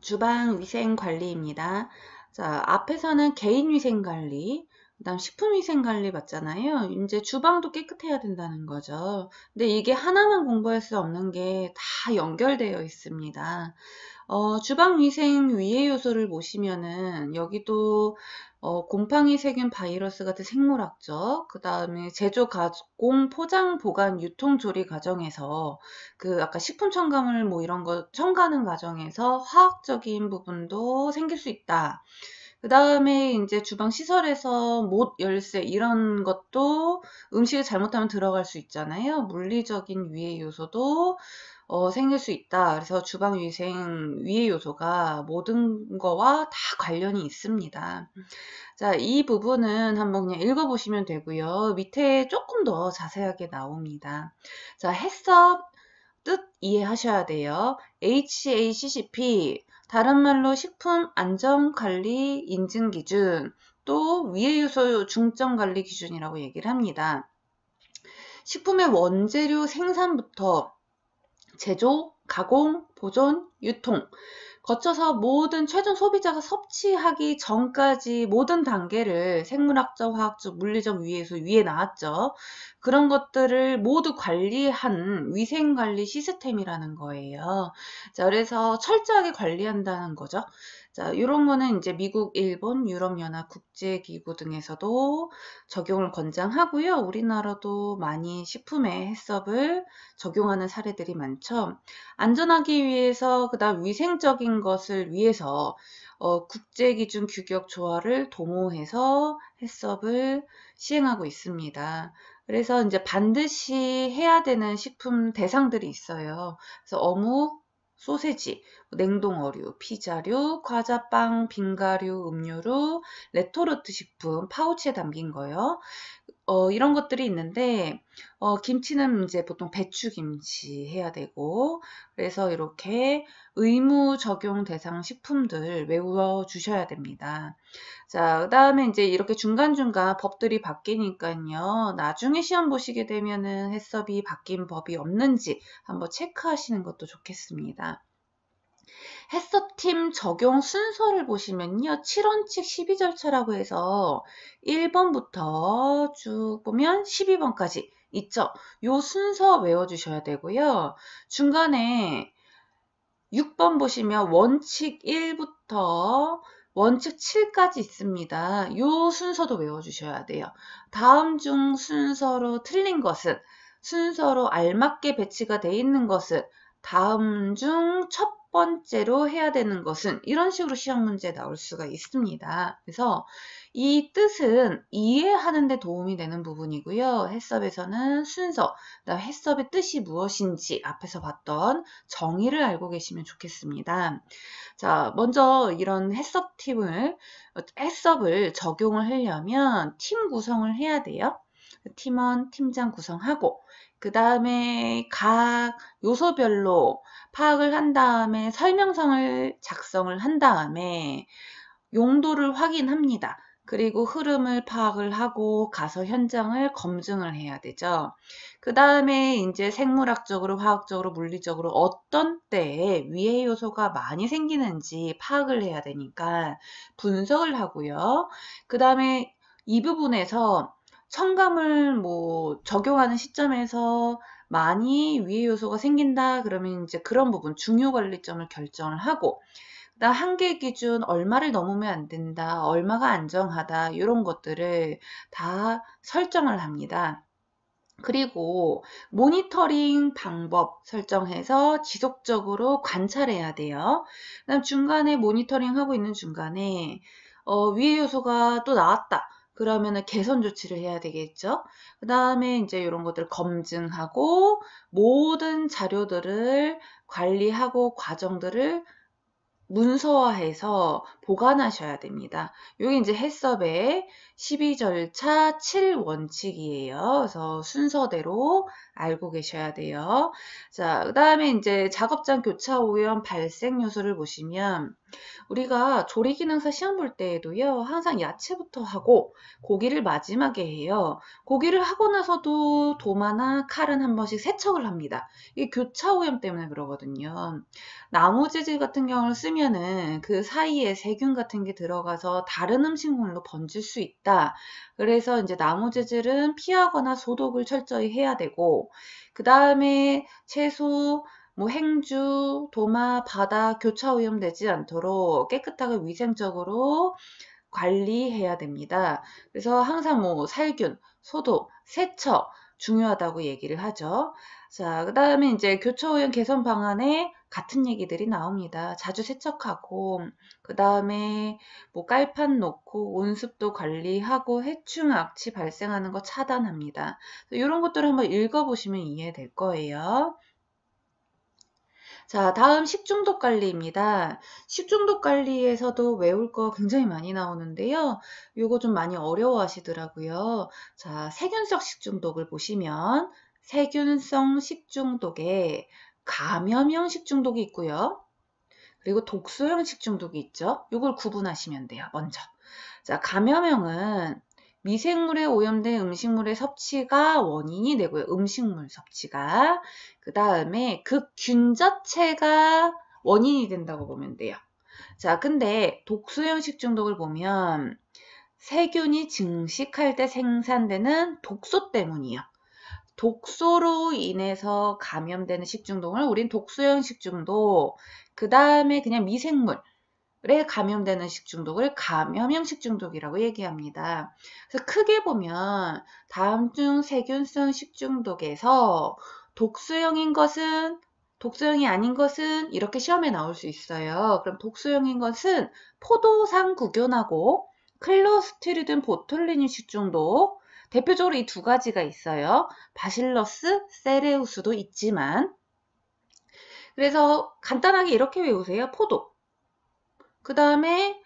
주방위생관리입니다. 자, 앞에서는 개인위생관리, 그 다음 식품위생관리 봤잖아요 이제 주방도 깨끗해야 된다는 거죠. 근데 이게 하나만 공부할 수 없는 게 다 연결되어 있습니다. 어, 주방위생 위의 요소를 보시면은 여기도 어, 곰팡이 세균 바이러스 같은 생물학적, 그 다음에 제조 가공 포장 보관 유통 조리 과정에서 그 아까 식품 첨가물 뭐 이런 거 첨가하는 과정에서 화학적인 부분도 생길 수 있다. 그 다음에 이제 주방 시설에서 못 열쇠 이런 것도 음식을 잘못하면 들어갈 수 있잖아요. 물리적인 위의 요소도 어, 생길 수 있다. 그래서 주방위생 위의 요소가 모든 거와 다 관련이 있습니다. 자, 이 부분은 한번 그냥 읽어보시면 되고요. 밑에 조금 더 자세하게 나옵니다. 자, 해썹 뜻 이해하셔야 돼요. HACCP 다른 말로 식품 안전관리 인증 기준 또위의 요소 중점 관리 기준이라고 얘기를 합니다. 식품의 원재료 생산부터 제조, 가공, 보존, 유통 거쳐서 모든 최종 소비자가 섭취하기 전까지 모든 단계를 생물학적, 화학적, 물리적 위에서 위에 나왔죠. 그런 것들을 모두 관리한 위생관리 시스템이라는 거예요. 자, 그래서 철저하게 관리한다는 거죠. 자, 이런 거는 이제 미국, 일본, 유럽연합 국제기구 등에서도 적용을 권장하고요. 우리나라도 많이 식품에 해썹을 적용하는 사례들이 많죠. 안전하기 위해서 그다음 위생적인 것을 위해서 어, 국제기준 규격 조화를 도모해서 해썹을 시행하고 있습니다. 그래서 이제 반드시 해야 되는 식품 대상들이 있어요. 그래서 어묵, 소세지, 냉동어류, 피자류, 과자빵, 빙가류, 음료류, 레토르트 식품, 파우치에 담긴 거요. 어, 이런 것들이 있는데 어, 김치는 이제 보통 배추김치 해야 되고 그래서 이렇게 의무 적용 대상 식품들 외워 주셔야 됩니다. 자, 그다음에 이제 이렇게 중간중간 법들이 바뀌니까요. 나중에 시험 보시게 되면은 해썹이 바뀐 법이 없는지 한번 체크하시는 것도 좋겠습니다. 해썹팀 적용 순서를 보시면요. 7원칙 12절차라고 해서 1번부터 쭉 보면 12번까지 있죠. 요 순서 외워주셔야 되고요. 중간에 6번 보시면 원칙 1부터 원칙 7까지 있습니다. 요 순서도 외워주셔야 돼요. 다음 중 순서로 틀린 것은 순서로 알맞게 배치가 돼 있는 것은 다음 중첫 첫 번째로 해야 되는 것은 이런 식으로 시험 문제 나올 수가 있습니다. 그래서 이 뜻은 이해하는 데 도움이 되는 부분이고요. 해석에서는 순서, 그다음 해석의 뜻이 무엇인지 앞에서 봤던 정의를 알고 계시면 좋겠습니다. 자, 먼저 이런 해석 팁을 해석을 적용을 하려면 팀 구성을 해야 돼요. 팀원, 팀장 구성하고 그 다음에 각 요소별로 파악을 한 다음에 설명서를 작성을 한 다음에 용도를 확인합니다. 그리고 흐름을 파악을 하고 가서 현장을 검증을 해야 되죠. 그 다음에 이제 생물학적으로, 화학적으로, 물리적으로 어떤 때에 위해 요소가 많이 생기는지 파악을 해야 되니까 분석을 하고요. 그 다음에 이 부분에서 성감을뭐 적용하는 시점에서 많이 위해 요소가 생긴다 그러면 이제 그런 부분 중요 관리점을 결정을 하고 나 한계 기준 얼마를 넘으면 안 된다 얼마가 안정하다 이런 것들을 다 설정을 합니다. 그리고 모니터링 방법 설정해서 지속적으로 관찰해야 돼요. 그다음 중간에 모니터링 하고 있는 중간에 어, 위의 요소가 또 나왔다. 그러면은 개선 조치를 해야 되겠죠. 그 다음에 이제 이런 것들 검증하고 모든 자료들을 관리하고 과정들을 문서화해서 보관하셔야 됩니다. 이게 이제 해썹의 12절차 7원칙이에요. 그래서 순서대로 알고 계셔야 돼요. 자, 그 다음에 이제 작업장 교차 오염 발생 요소를 보시면 우리가 조리기능사 시험 볼 때에도요, 항상 야채부터 하고 고기를 마지막에 해요. 고기를 하고 나서도 도마나 칼은 한 번씩 세척을 합니다. 이게 교차 오염 때문에 그러거든요. 나무 재질 같은 경우를 쓰면은 그 사이에 세 세균 같은 게 들어가서 다른 음식물로 번질 수 있다. 그래서 이제 나무 재질은 피하거나 소독을 철저히 해야 되고 그 다음에 채소, 뭐 행주, 도마, 바다 교차 오염되지 않도록 깨끗하게 위생적으로 관리해야 됩니다. 그래서 항상 뭐 살균, 소독, 세척 중요하다고 얘기를 하죠. 자, 그 다음에 이제 교초오염 개선 방안에 같은 얘기들이 나옵니다. 자주 세척하고, 그 다음에 뭐 깔판 놓고, 온습도 관리하고, 해충 악취 발생하는 거 차단합니다. 이런 것들을 한번 읽어보시면 이해될 거예요. 자, 다음 식중독 관리입니다. 식중독 관리에서도 외울 거 굉장히 많이 나오는데요. 이거 좀 많이 어려워 하시더라고요. 자, 세균성 식중독을 보시면 세균성 식중독에 감염형 식중독이 있고요. 그리고 독소형 식중독이 있죠. 이걸 구분하시면 돼요. 먼저. 자, 감염형은 미생물에 오염된 음식물의 섭취가 원인이 되고요. 음식물 섭취가. 그 다음에 그 균 자체가 원인이 된다고 보면 돼요. 자, 근데 독소형 식중독을 보면 세균이 증식할 때 생산되는 독소 때문이에요. 독소로 인해서 감염되는 식중독을 우린 독소형 식중독, 그 다음에 그냥 미생물에 감염되는 식중독을 감염형 식중독이라고 얘기합니다. 그래서 크게 보면 다음 중 세균성 식중독에서 독소형인 것은 독소형이 아닌 것은 이렇게 시험에 나올 수 있어요. 그럼 독소형인 것은 포도상 구균하고 클로스트리든 보톨리닌 식중독, 대표적으로 이 두 가지가 있어요. 바실러스 세레우스도 있지만 그래서 간단하게 이렇게 외우세요. 포도 그 다음에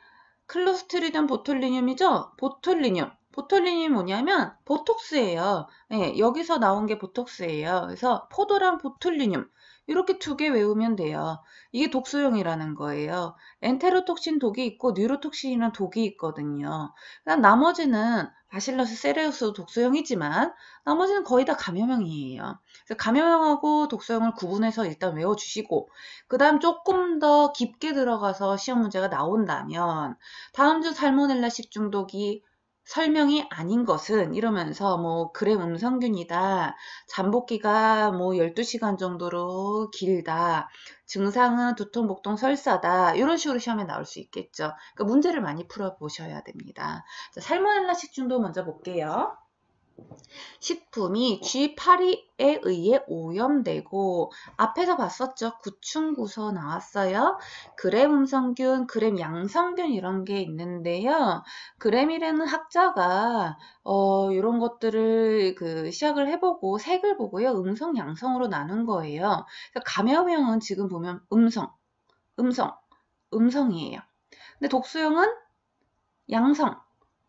클로스트리디 보툴리늄이죠. 보툴리늄 보톨린이 뭐냐면 보톡스예요. 네, 여기서 나온 게 보톡스예요. 그래서 포도랑 보툴리늄 이렇게 두 개 외우면 돼요. 이게 독소형이라는 거예요. 엔테로톡신 독이 있고 뉴로톡신이란 독이 있거든요. 그다음 그러니까 나머지는 바실러스 세레우스도 독소형이지만 나머지는 거의 다 감염형이에요. 그래서 감염형하고 독소형을 구분해서 일단 외워주시고 그 다음 조금 더 깊게 들어가서 시험 문제가 나온다면 다음 주 살모넬라 식중독이 설명이 아닌 것은 이러면서 뭐 그래 음성균이다. 잠복기가 뭐 12시간 정도로 길다. 증상은 두통, 복통, 설사다. 이런 식으로 시험에 나올 수 있겠죠. 그러니까 문제를 많이 풀어 보셔야 됩니다. 자, 살모넬라 식중독 먼저 볼게요. 식품이 G8에 2 의해 오염되고 앞에서 봤었죠. 구충구소 나왔어요. 그램 음성균, 그램 양성균 이런 게 있는데요. 그램이라는 학자가 어, 이런 것들을 그 시작을 해보고 색을 보고요. 음성, 양성으로 나눈 거예요. 감염형은 지금 보면 음성, 음성, 음성이에요. 근데 독수형은 양성,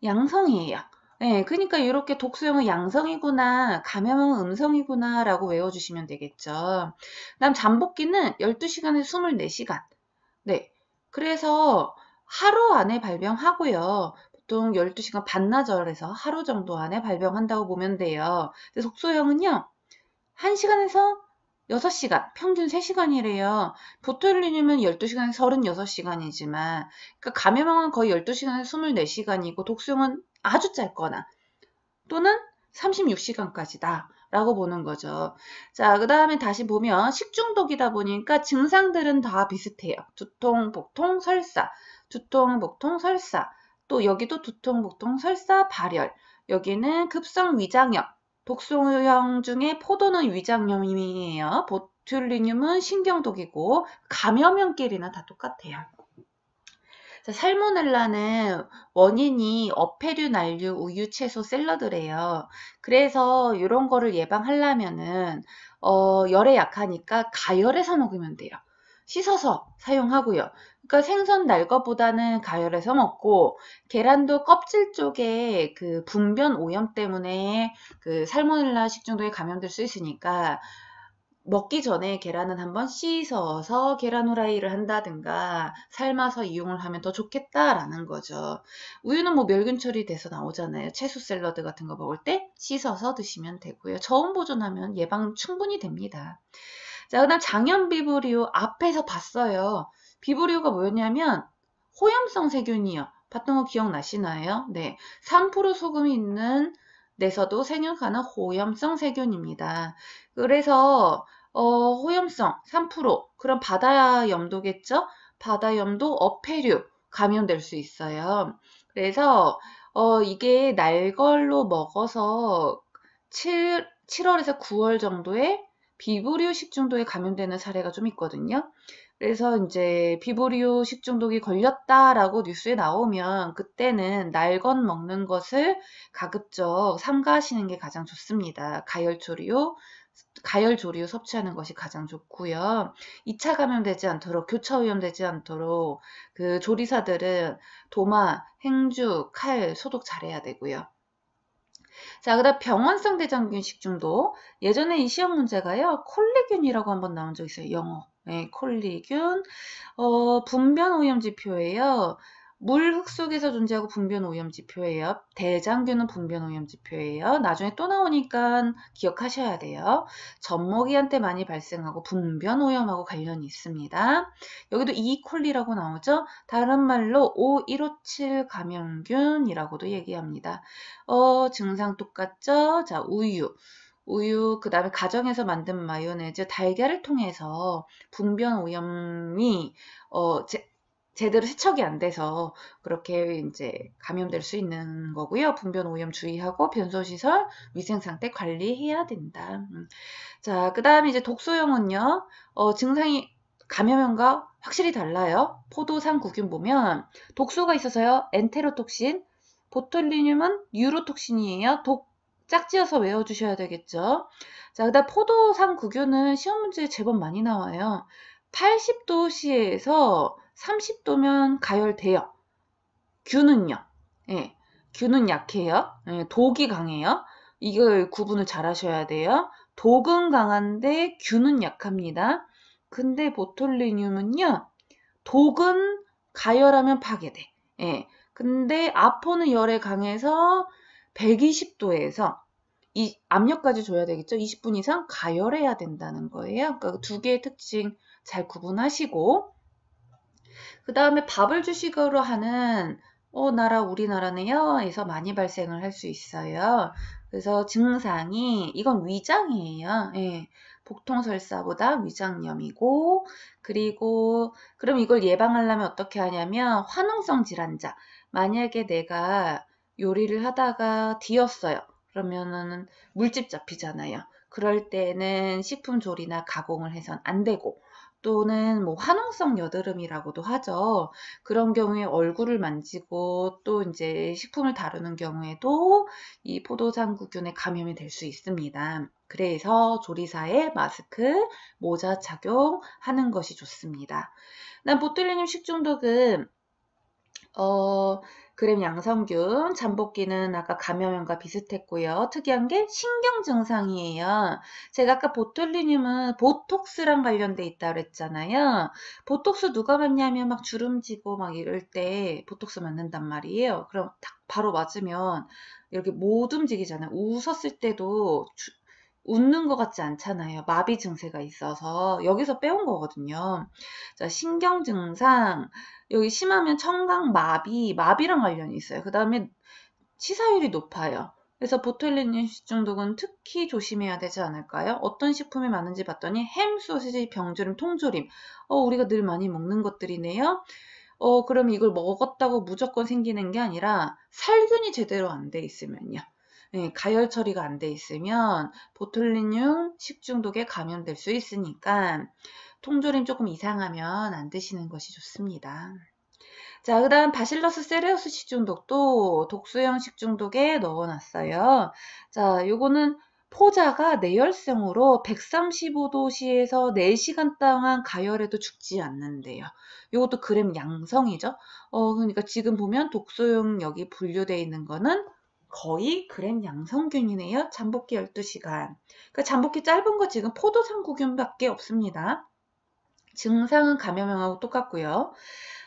양성이에요. 네, 그러니까 이렇게 독소형은 양성이구나, 감염형은 음성이구나 라고 외워주시면 되겠죠. 그 다음 잠복기는 1 2시간에 24시간. 네, 그래서 하루 안에 발병하고요. 보통 12시간 반나절에서 하루 정도 안에 발병한다고 보면 돼요. 근데 독소형은요, 1시간에서 6시간, 평균 3시간이래요. 보톨리늄은 12시간에서 36시간이지만, 그러니까 감염은 거의 12시간에서 24시간이고, 독소형은 아주 짧거나 또는 36시간까지다. 라고 보는 거죠. 자, 그 다음에 다시 보면 식중독이다 보니까 증상들은 다 비슷해요. 두통, 복통, 설사, 두통, 복통, 설사, 또 여기도 두통, 복통, 설사, 발열, 여기는 급성 위장염, 독소형 중에 포도는 위장염이에요. 보툴리늄은 신경독이고 감염형끼리는 다 똑같아요. 자, 살모넬라는 원인이 어패류, 난류, 우유, 채소, 샐러드래요. 그래서 이런 거를 예방하려면은 어, 열에 약하니까 가열해서 먹으면 돼요. 씻어서 사용하고요. 그러니까 생선 날 것보다는 가열해서 먹고 계란도 껍질 쪽에 그 분변 오염 때문에 그 살모넬라 식중독에 감염될 수 있으니까 먹기 전에 계란은 한번 씻어서 계란 후라이를 한다든가 삶아서 이용을 하면 더 좋겠다라는 거죠. 우유는 뭐 멸균 처리돼서 나오잖아요. 채소 샐러드 같은 거 먹을 때 씻어서 드시면 되고요. 저온 보존하면 예방 충분히 됩니다. 자, 그다음 장염 비브리오 앞에서 봤어요. 비브리오가 뭐였냐면 호염성 세균이요. 봤던 거 기억나시나요? 네. 3% 소금이 있는 내서도 생육하는 호염성 세균입니다. 그래서 어, 호염성 3% 그럼 바다 염도겠죠? 바다 염도 어패류 감염될 수 있어요. 그래서 어, 이게 날걸로 먹어서 7, 7월에서 9월 정도에 비브리오 식중독에 감염되는 사례가 좀 있거든요. 그래서 이제 비브리오 식중독이 걸렸다라고 뉴스에 나오면 그때는 날건 먹는 것을 가급적 삼가하시는 게 가장 좋습니다. 가열초리요, 가열 조류 섭취하는 것이 가장 좋고요. 2차 감염되지 않도록 교차 오염되지 않도록 그 조리사들은 도마, 행주, 칼 소독 잘해야 되고요. 자, 그다음 병원성 대장균 식중독. 예전에 이 시험 문제가요. 콜리균이라고 한번 나온 적 있어요. 영어. 네, 콜리균. 어, 분변 오염 지표예요. 물흙 속에서 존재하고 분변 오염 지표예요. 대장균은 분변 오염 지표예요. 나중에 또 나오니까 기억하셔야 돼요. 젖먹이한테 많이 발생하고 분변 오염하고 관련이 있습니다. 여기도 이콜리라고 e. 나오죠. 다른 말로 O157 감염균이라고도 얘기합니다. 어, 증상 똑같죠? 자, 우유. 우유, 그 다음에 가정에서 만든 마요네즈, 달걀을 통해서 분변 오염이, 어, 제대로 세척이 안 돼서 그렇게 이제 감염될 수 있는 거고요. 분변 오염 주의하고 변소시설 위생 상태 관리해야 된다. 음. 자, 그다음 에 이제 독소염은요. 어, 증상이 감염형과 확실히 달라요. 포도상 구균 보면 독소가 있어서요. 엔테로톡신, 보톨리늄은 유로톡신이에요. 독 짝지어서 외워주셔야 되겠죠. 자, 그다음 포도상 구균은 시험 문제에 제법 많이 나와요. 80도씨에서 30도면 가열돼요. 균은요. 예, 균은 약해요. 예, 독이 강해요. 이걸 구분을 잘 하셔야 돼요. 독은 강한데 균은 약합니다. 근데 보톨리늄은요. 독은 가열하면 파괴돼. 예. 근데 아포는 열에 강해서 120도에서 이 압력까지 줘야 되겠죠? 20분 이상 가열해야 된다는 거예요. 그러니까 두 개의 특징 잘 구분하시고 그 다음에 밥을 주식으로 하는 어, 나라 우리나라는요. 에서 많이 발생을 할 수 있어요. 그래서 증상이 이건 위장이에요. 예. 복통설사보다 위장염이고 그리고 그럼 이걸 예방하려면 어떻게 하냐면 화농성 질환자 만약에 내가 요리를 하다가 뒤었어요. 그러면은 물집 잡히잖아요. 그럴 때는 식품조리나 가공을 해선 안 되고 또는 뭐 화농성 여드름이라고도 하죠. 그런 경우에 얼굴을 만지고 또 이제 식품을 다루는 경우에도 이 포도장구균에 감염이 될 수 있습니다. 그래서 조리사에 마스크, 모자 착용하는 것이 좋습니다. 난 보틀리늄 식중독은 어, 그램 양성균, 잠복기는 아까 감염염과 비슷했고요. 특이한 게 신경 증상이에요. 제가 아까 보톨리늄은 보톡스랑 관련돼 있다 그랬잖아요. 보톡스 누가 맞냐면 막 주름지고 막 이럴 때 보톡스 맞는단 말이에요. 그럼 딱 바로 맞으면 이렇게 못 움직이잖아요. 웃었을 때도 주, 웃는 것 같지 않잖아요. 마비 증세가 있어서 여기서 빼온 거거든요. 자, 신경 증상 여기 심하면 청각 마비, 마비랑 관련이 있어요. 그 다음에 치사율이 높아요. 그래서 보톨리니시 중독은 특히 조심해야 되지 않을까요? 어떤 식품이 많은지 봤더니 햄, 소시지, 병조림, 통조림. 어, 우리가 늘 많이 먹는 것들이네요. 어, 그럼 이걸 먹었다고 무조건 생기는 게 아니라 살균이 제대로 안 돼 있으면요. 네, 가열 처리가 안 돼 있으면 보틀리늄 식중독에 감염될 수 있으니까 통조림 조금 이상하면 안 드시는 것이 좋습니다. 자, 그 다음 바실러스 세레우스 식중독도 독소형 식중독에 넣어놨어요. 자, 요거는 포자가 내열성으로 135도씨에서 4시간 동안 가열해도 죽지 않는데요. 이것도 그램 양성이죠. 어, 그러니까 지금 보면 독소용 여기 분류되어 있는 거는 거의 그램 양성균이네요. 잠복기 12시간. 그러니까 잠복기 짧은 거 지금 포도상구균밖에 없습니다. 증상은 감염형하고 똑같고요.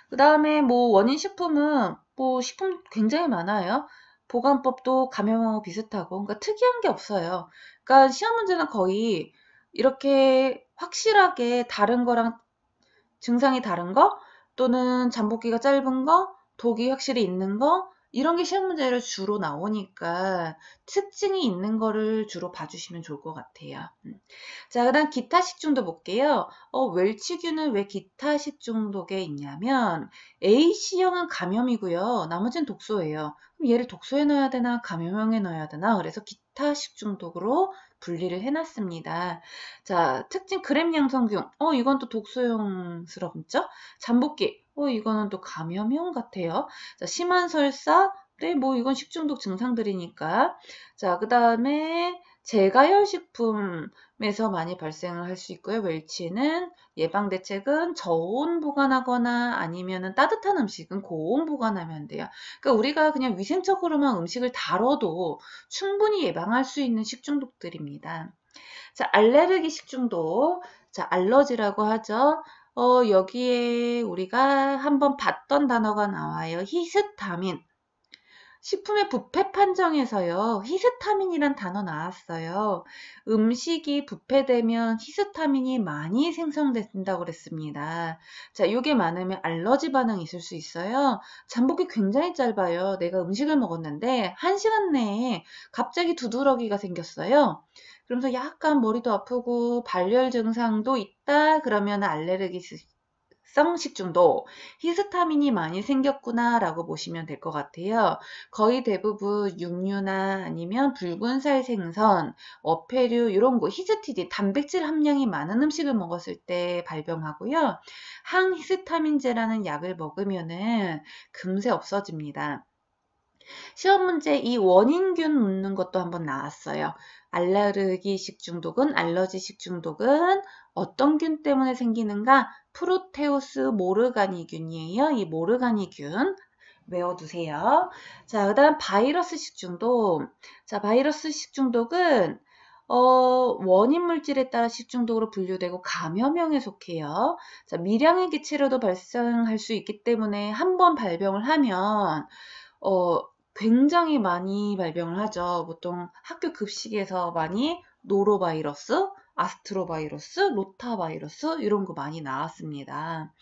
그 다음에 뭐 원인 식품은 뭐 식품 굉장히 많아요. 보관법도 감염하고 비슷하고 그러니까 특이한 게 없어요. 그러니까 시험 문제는 거의 이렇게 확실하게 다른 거랑 증상이 다른 거 또는 잠복기가 짧은 거 독이 확실히 있는 거 이런 게 시험 문제로 주로 나오니까 특징이 있는 거를 주로 봐주시면 좋을 것 같아요. 음. 자, 그 다음 기타 식중독 볼게요. 어, 웰치균은 왜 기타 식중독에 있냐면 a c 형은 감염이고요. 나머지는 독소예요. 그럼 얘를 독소에 넣어야 되나 감염형에 넣어야 되나 그래서 기타 식중독으로 분리를 해놨습니다. 자, 특징 그램 양성균. 어, 이건 또 독소형스럽죠? 잠복기. 어, 이거는 또 감염형 같아요. 자, 심한 설사, 네, 뭐 이건 식중독 증상들이니까. 자, 그 다음에 제과열식품에서 많이 발생을 할 수 있고요. 웰치는 예방 대책은 저온 보관하거나 아니면은 따뜻한 음식은 고온 보관하면 돼요. 그러니까 우리가 그냥 위생적으로만 음식을 다뤄도 충분히 예방할 수 있는 식중독들입니다. 자, 알레르기 식중독. 자, 알러지라고 하죠. 어, 여기에 우리가 한번 봤던 단어가 나와요. 히스타민. 식품의 부패 판정에서요. 히스타민이란 단어 나왔어요. 음식이 부패되면 히스타민이 많이 생성된다고 그랬습니다. 자, 이게 많으면 알러지 반응이 있을 수 있어요. 잠복이 굉장히 짧아요. 내가 음식을 먹었는데 1시간 내에 갑자기 두드러기가 생겼어요. 그러면서 약간 머리도 아프고 발열 증상도 있다 그러면 알레르기성 식중독, 히스타민이 많이 생겼구나라고 보시면 될 것 같아요. 거의 대부분 육류나 아니면 붉은살 생선, 어패류 이런 거 히스티디 단백질 함량이 많은 음식을 먹었을 때 발병하고요. 항히스타민제라는 약을 먹으면은 금세 없어집니다. 시험 문제 이 원인균 묻는 것도 한번 나왔어요. 알레르기식 중독은 알러지식 중독은 어떤 균 때문에 생기는가? 프로테우스 모르가니균이에요. 이 모르가니균 외워두세요. 자, 그 다음 바이러스식 중독. 자, 바이러스식 중독은 어, 원인 물질에 따라 식중독으로 분류되고 감염형에 속해요. 자, 미량의 기체로도 발생할 수 있기 때문에 한번 발병을 하면 어, 굉장히 많이 발병을 하죠. 보통 학교 급식에서 많이 노로바이러스, 아스트로바이러스, 로타바이러스 이런 거 많이 나왔습니다.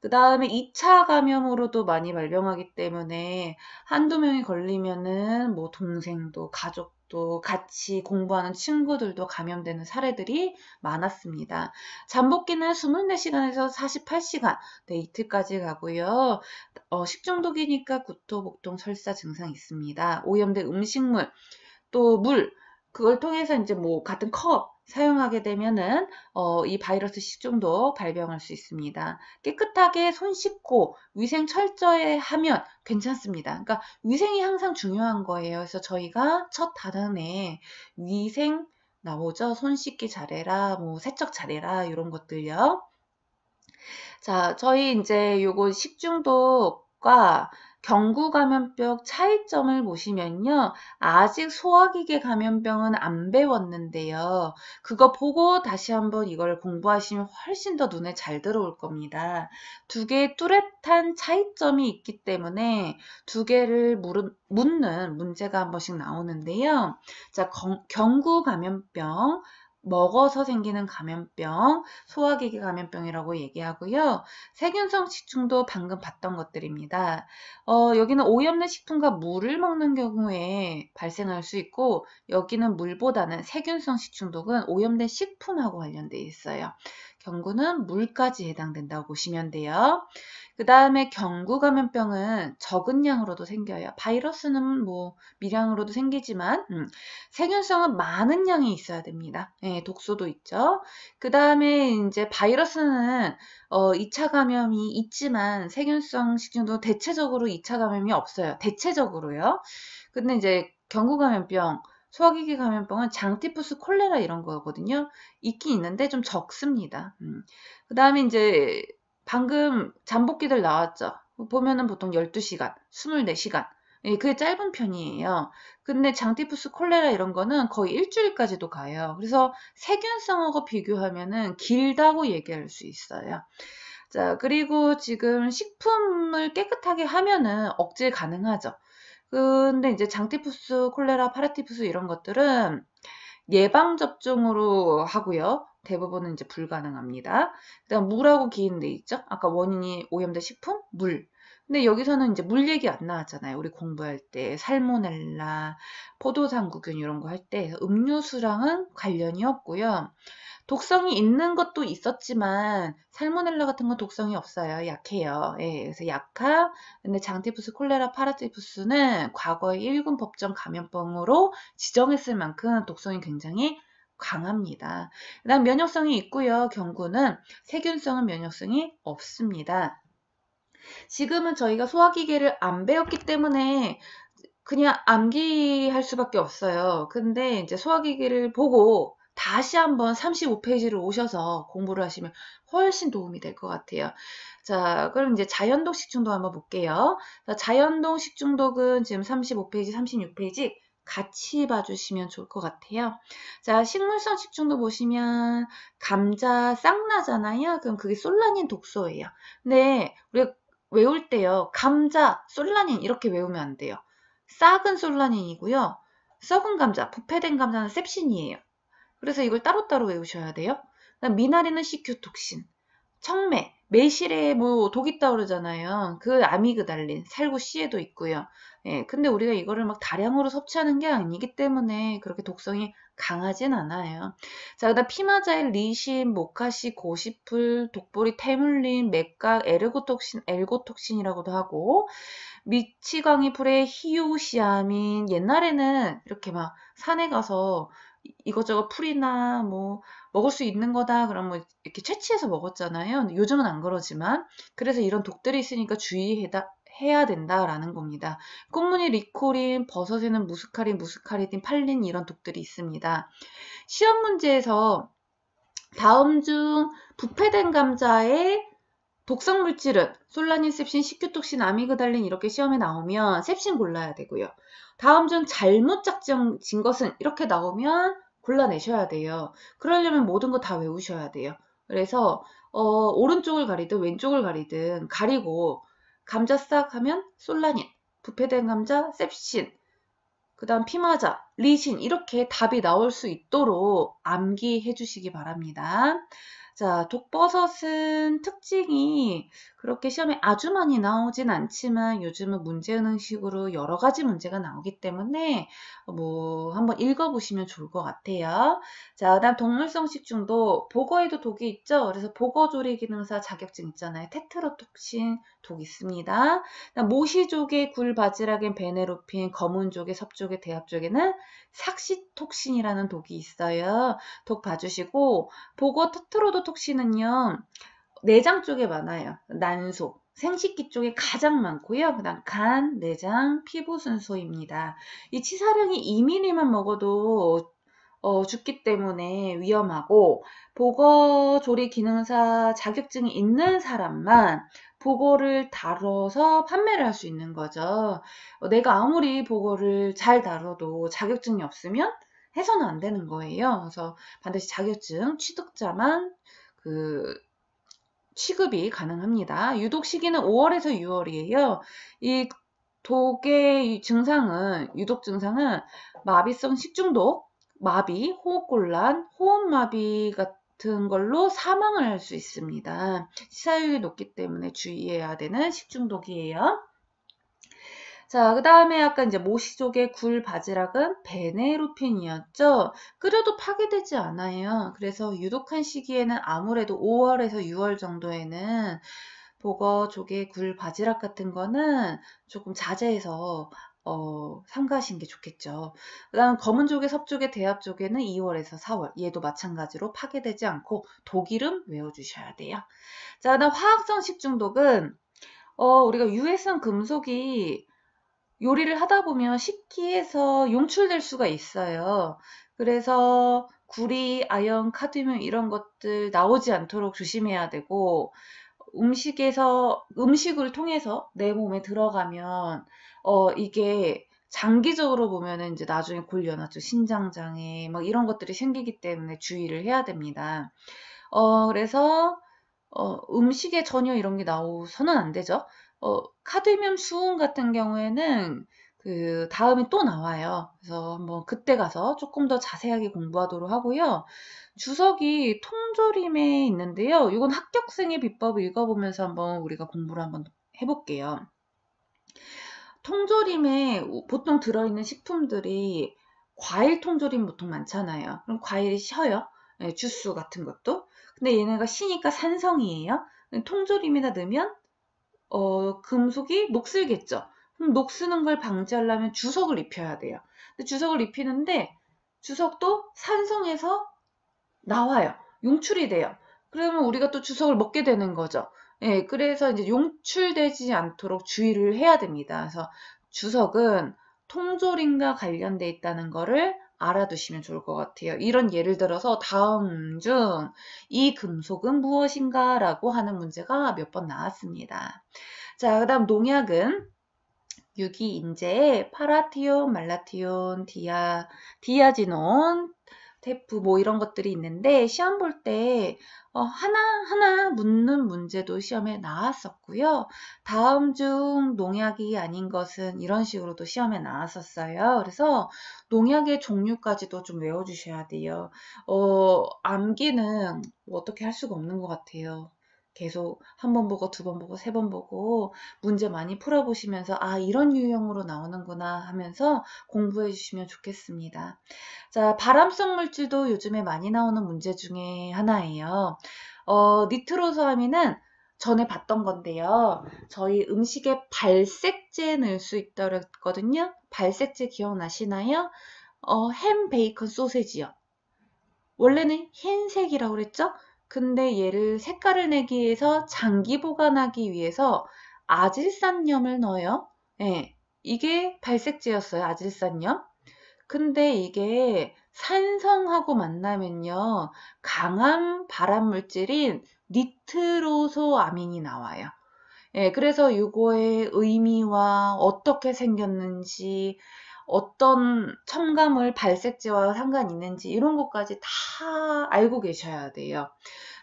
그 다음에 2차 감염으로도 많이 발병하기 때문에 한두 명이 걸리면은 뭐 동생도 가족 또 같이 공부하는 친구들도 감염되는 사례들이 많았습니다. 잠복기는 24시간에서 48시간, 네, 이트까지 가고요. 어, 식중독이니까 구토, 복통, 설사 증상 있습니다. 오염된 음식물, 또 물, 그걸 통해서 이제 뭐 같은 컵, 사용하게 되면은 어, 이 바이러스 식중독 발병할 수 있습니다. 깨끗하게 손 씻고 위생 철저히 하면 괜찮습니다. 그러니까 위생이 항상 중요한 거예요. 그래서 저희가 첫 단원에 위생 나오죠. 손 씻기 잘해라, 뭐 세척 잘해라 이런 것들요. 자, 저희 이제 요거 식중독과 경구감염병 차이점을 보시면요. 아직 소화기계 감염병은 안 배웠는데요. 그거 보고 다시 한번 이걸 공부하시면 훨씬 더 눈에 잘 들어올 겁니다. 두 개의 뚜렷한 차이점이 있기 때문에 두 개를 물은, 묻는 문제가 한 번씩 나오는데요. 자, 경, 경구감염병 먹어서 생기는 감염병, 소화기기 감염병이라고 얘기하고요. 세균성 식충도 방금 봤던 것들입니다. 어, 여기는 오염된 식품과 물을 먹는 경우에 발생할 수 있고 여기는 물보다는 세균성 식중독은 오염된 식품하고 관련돼 있어요. 경구는 물까지 해당된다고 보시면 돼요. 그 다음에 경구 감염병은 적은 양으로도 생겨요. 바이러스는 뭐 미량으로도 생기지만 음, 세균성은 많은 양이 있어야 됩니다. 예, 독소도 있죠. 그 다음에 이제 바이러스는 어, 2차 감염이 있지만 세균성 식중도 대체적으로 2차 감염이 없어요. 대체적으로요. 근데 이제 경구 감염병 소화기계 감염병은 장티푸스, 콜레라 이런 거거든요. 있긴 있는데 좀 적습니다. 음. 그 다음에 이제 방금 잠복기들 나왔죠. 보면은 보통 12시간, 24시간. 예, 그게 짧은 편이에요. 근데 장티푸스 콜레라 이런 거는 거의 일주일까지도 가요. 그래서 세균성하고 비교하면은 길다고 얘기할 수 있어요. 자, 그리고 지금 식품을 깨끗하게 하면은 억제 가능하죠. 근데 이제 장티푸스, 콜레라, 파라티푸스 이런 것들은 예방접종으로 하고요. 대부분은 이제 불가능합니다. 그다음 물하고 기인돼 있죠. 아까 원인이 오염된 식품, 물. 근데 여기서는 이제 물 얘기 안 나왔잖아요. 우리 공부할 때 살모넬라, 포도상구균 이런 거 할 때 음료수랑은 관련이 없고요. 독성이 있는 것도 있었지만 살모넬라 같은 건 독성이 없어요. 약해요. 예, 그래서 약함. 근데 장티푸스, 콜레라, 파라티푸스는 과거에 1군 법정 감염병으로 지정했을 만큼 독성이 굉장히 강합니다. 그다음 면역성이 있고요. 경구는 세균성은 면역성이 없습니다. 지금은 저희가 소화기계를 안 배웠기 때문에 그냥 암기할 수밖에 없어요. 근데 이제 소화기계를 보고 다시 한번 35페이지를 오셔서 공부를 하시면 훨씬 도움이 될 것 같아요. 자, 그럼 이제 자연동 식중독 한번 볼게요. 자, 자연동 식중독은 지금 35페이지, 36페이지 같이 봐주시면 좋을 것 같아요. 자, 식물성 식중독 보시면 감자 쌍나잖아요. 그럼 그게 솔라닌 독소예요. 근데 우리가 외울 때요. 감자, 솔라닌 이렇게 외우면 안 돼요. 싹은 솔라닌이고요. 썩은 감자, 부패된 감자는 셉신이에요. 그래서 이걸 따로따로 외우셔야 돼요. 미나리는 식큐톡신 청매, 매실에 뭐 독이 떠오르잖아요. 그 아미그달린, 살구씨에도 있고요. 예, 근데 우리가 이거를 막 다량으로 섭취하는 게 아니기 때문에 그렇게 독성이 강하진 않아요. 자, 그다음 피마자일, 리신, 모카시, 고시풀, 독보리, 테물린 맥각, 에르고톡신, 엘고톡신이라고도 하고 미치광이풀의 히오시아민 옛날에는 이렇게 막 산에 가서 이것저것 풀이나 뭐 먹을 수 있는 거다 그럼 뭐 이렇게 채취해서 먹었잖아요. 요즘은 안 그러지만 그래서 이런 독들이 있으니까 주의해다 해야 된다라는 겁니다. 꽃무늬 리코린, 버섯에는 무스카린, 무스카리딘, 팔린 이런 독들이 있습니다. 시험 문제에서 다음 중 부패된 감자의 독성 물질은 솔라닌, 셉신, 식큐톡신 아미그달린 이렇게 시험에 나오면 셉신 골라야 되고요. 다음 중 잘못 작정진 것은 이렇게 나오면 골라내셔야 돼요. 그러려면 모든 거 다 외우셔야 돼요. 그래서 어, 오른쪽을 가리든 왼쪽을 가리든 가리고 감자 싹 하면 솔라닌, 부패된 감자, 셉신, 그 다음 피마자, 리신 이렇게 답이 나올 수 있도록 암기해 주시기 바랍니다. 자, 독버섯은 특징이 그렇게 시험에 아주 많이 나오진 않지만 요즘은 문제의식으로 여러 가지 문제가 나오기 때문에 뭐 한번 읽어보시면 좋을 것 같아요. 자, 그 다음 동물성 식중독. 보거에도 독이 있죠? 그래서 보거조리 기능사 자격증 있잖아요. 테트로톡신 독 있습니다. 모시족의 굴바지락엔 베네로핀, 검은족의 섭족의 대합족에는 삭시톡신이라는 독이 있어요. 독 봐주시고 보거 테트로도 톡씨는요 내장 쪽에 많아요. 난소, 생식기 쪽에 가장 많고요. 그다음 간, 내장, 피부 순서입니다. 이 치사량이 2mm만 먹어도 어, 죽기 때문에 위험하고 보거조리 기능사 자격증이 있는 사람만 보거를 다뤄서 판매를 할 수 있는 거죠. 어, 내가 아무리 보거를 잘 다뤄도 자격증이 없으면 해서는 안 되는 거예요. 그래서 반드시 자격증 취득자만 그 취급이 가능합니다. 유독 시기는 5월에서 6월이에요. 이 독의 증상은 유독 증상은 마비성 식중독, 마비, 호흡곤란, 호흡마비 같은 걸로 사망을 할 수 있습니다. 치사율이 높기 때문에 주의해야 되는 식중독이에요. 자, 그 다음에 아까 이제 모시족의 굴 바지락은 베네루핀이었죠. 끓여도 파괴되지 않아요. 그래서 유독한 시기에는 아무래도 5월에서 6월 정도에는 보거, 조개, 굴, 바지락 같은 거는 조금 자제해서 어, 삼가시는게 좋겠죠. 그 다음 검은 조개, 섭조개, 대합 조개는 2월에서 4월 얘도 마찬가지로 파괴되지 않고 독일음 외워주셔야 돼요. 자, 화학성 식중독은 어, 우리가 유해성 금속이 요리를 하다 보면 식기에서 용출될 수가 있어요. 그래서 구리, 아연, 카드뮴 이런 것들 나오지 않도록 조심해야 되고 음식에서 음식을 통해서 내 몸에 들어가면 어 이게 장기적으로 보면 이제 나중에 골려화죠 신장 장애 막 이런 것들이 생기기 때문에 주의를 해야 됩니다. 어 그래서 어 음식에 전혀 이런 게 나오서는 안 되죠. 어, 카드뮴 수은 같은 경우에는 그 다음에 또 나와요. 그래서 한번 그때 가서 조금 더 자세하게 공부하도록 하고요. 주석이 통조림에 있는데요. 이건 합격생의 비법을 읽어보면서 한번 우리가 공부를 한번 해볼게요. 통조림에 보통 들어있는 식품들이 과일 통조림 보통 많잖아요. 그럼 과일이 쉬요 네, 주스 같은 것도. 근데 얘네가 시니까 산성이에요. 통조림에다 넣으면 어, 금속이 녹슬겠죠. 그럼 녹쓰는 걸 방지하려면 주석을 입혀야 돼요. 근데 주석을 입히는데 주석도 산성에서 나와요. 용출이 돼요. 그러면 우리가 또 주석을 먹게 되는 거죠. 예, 그래서 이제 용출되지 않도록 주의를 해야 됩니다. 그래서 주석은 통조림과 관련돼 있다는 거를 알아두시면 좋을 것 같아요. 이런 예를 들어서 다음 중 이 금속은 무엇인가 라고 하는 문제가 몇 번 나왔습니다. 자, 그 다음 농약은 유기인제 파라티온, 말라티온, 디아, 디아지논, 테프뭐 이런 것들이 있는데 시험 볼때 어, 하나하나 묻는 문제도 시험에 나왔었고요. 다음 중 농약이 아닌 것은 이런 식으로도 시험에 나왔었어요. 그래서 농약의 종류까지도 좀 외워주셔야 돼요. 어, 암기는 뭐 어떻게 할 수가 없는 것 같아요. 계속 한 번 보고 두 번 보고 세 번 보고 문제 많이 풀어보시면서 아 이런 유형으로 나오는구나 하면서 공부해 주시면 좋겠습니다. 자 발암성 물질도 요즘에 많이 나오는 문제 중에 하나예요. 어, 니트로소함이는 전에 봤던 건데요. 저희 음식에 발색제 넣을 수있더랬거든요 발색제 기억나시나요? 어, 햄 베이컨 소세지요. 원래는 흰색이라고 그랬죠? 근데 얘를 색깔을 내기 위해서 장기 보관하기 위해서 아질산염을 넣어요. 네, 이게 발색제였어요. 아질산염. 근데 이게 산성하고 만나면요. 강한 발암물질인 니트로소아민이 나와요. 예, 그래서 요거의 의미와 어떻게 생겼는지 어떤 첨가물 발색제와 상관 있는지 이런 것까지 다 알고 계셔야 돼요.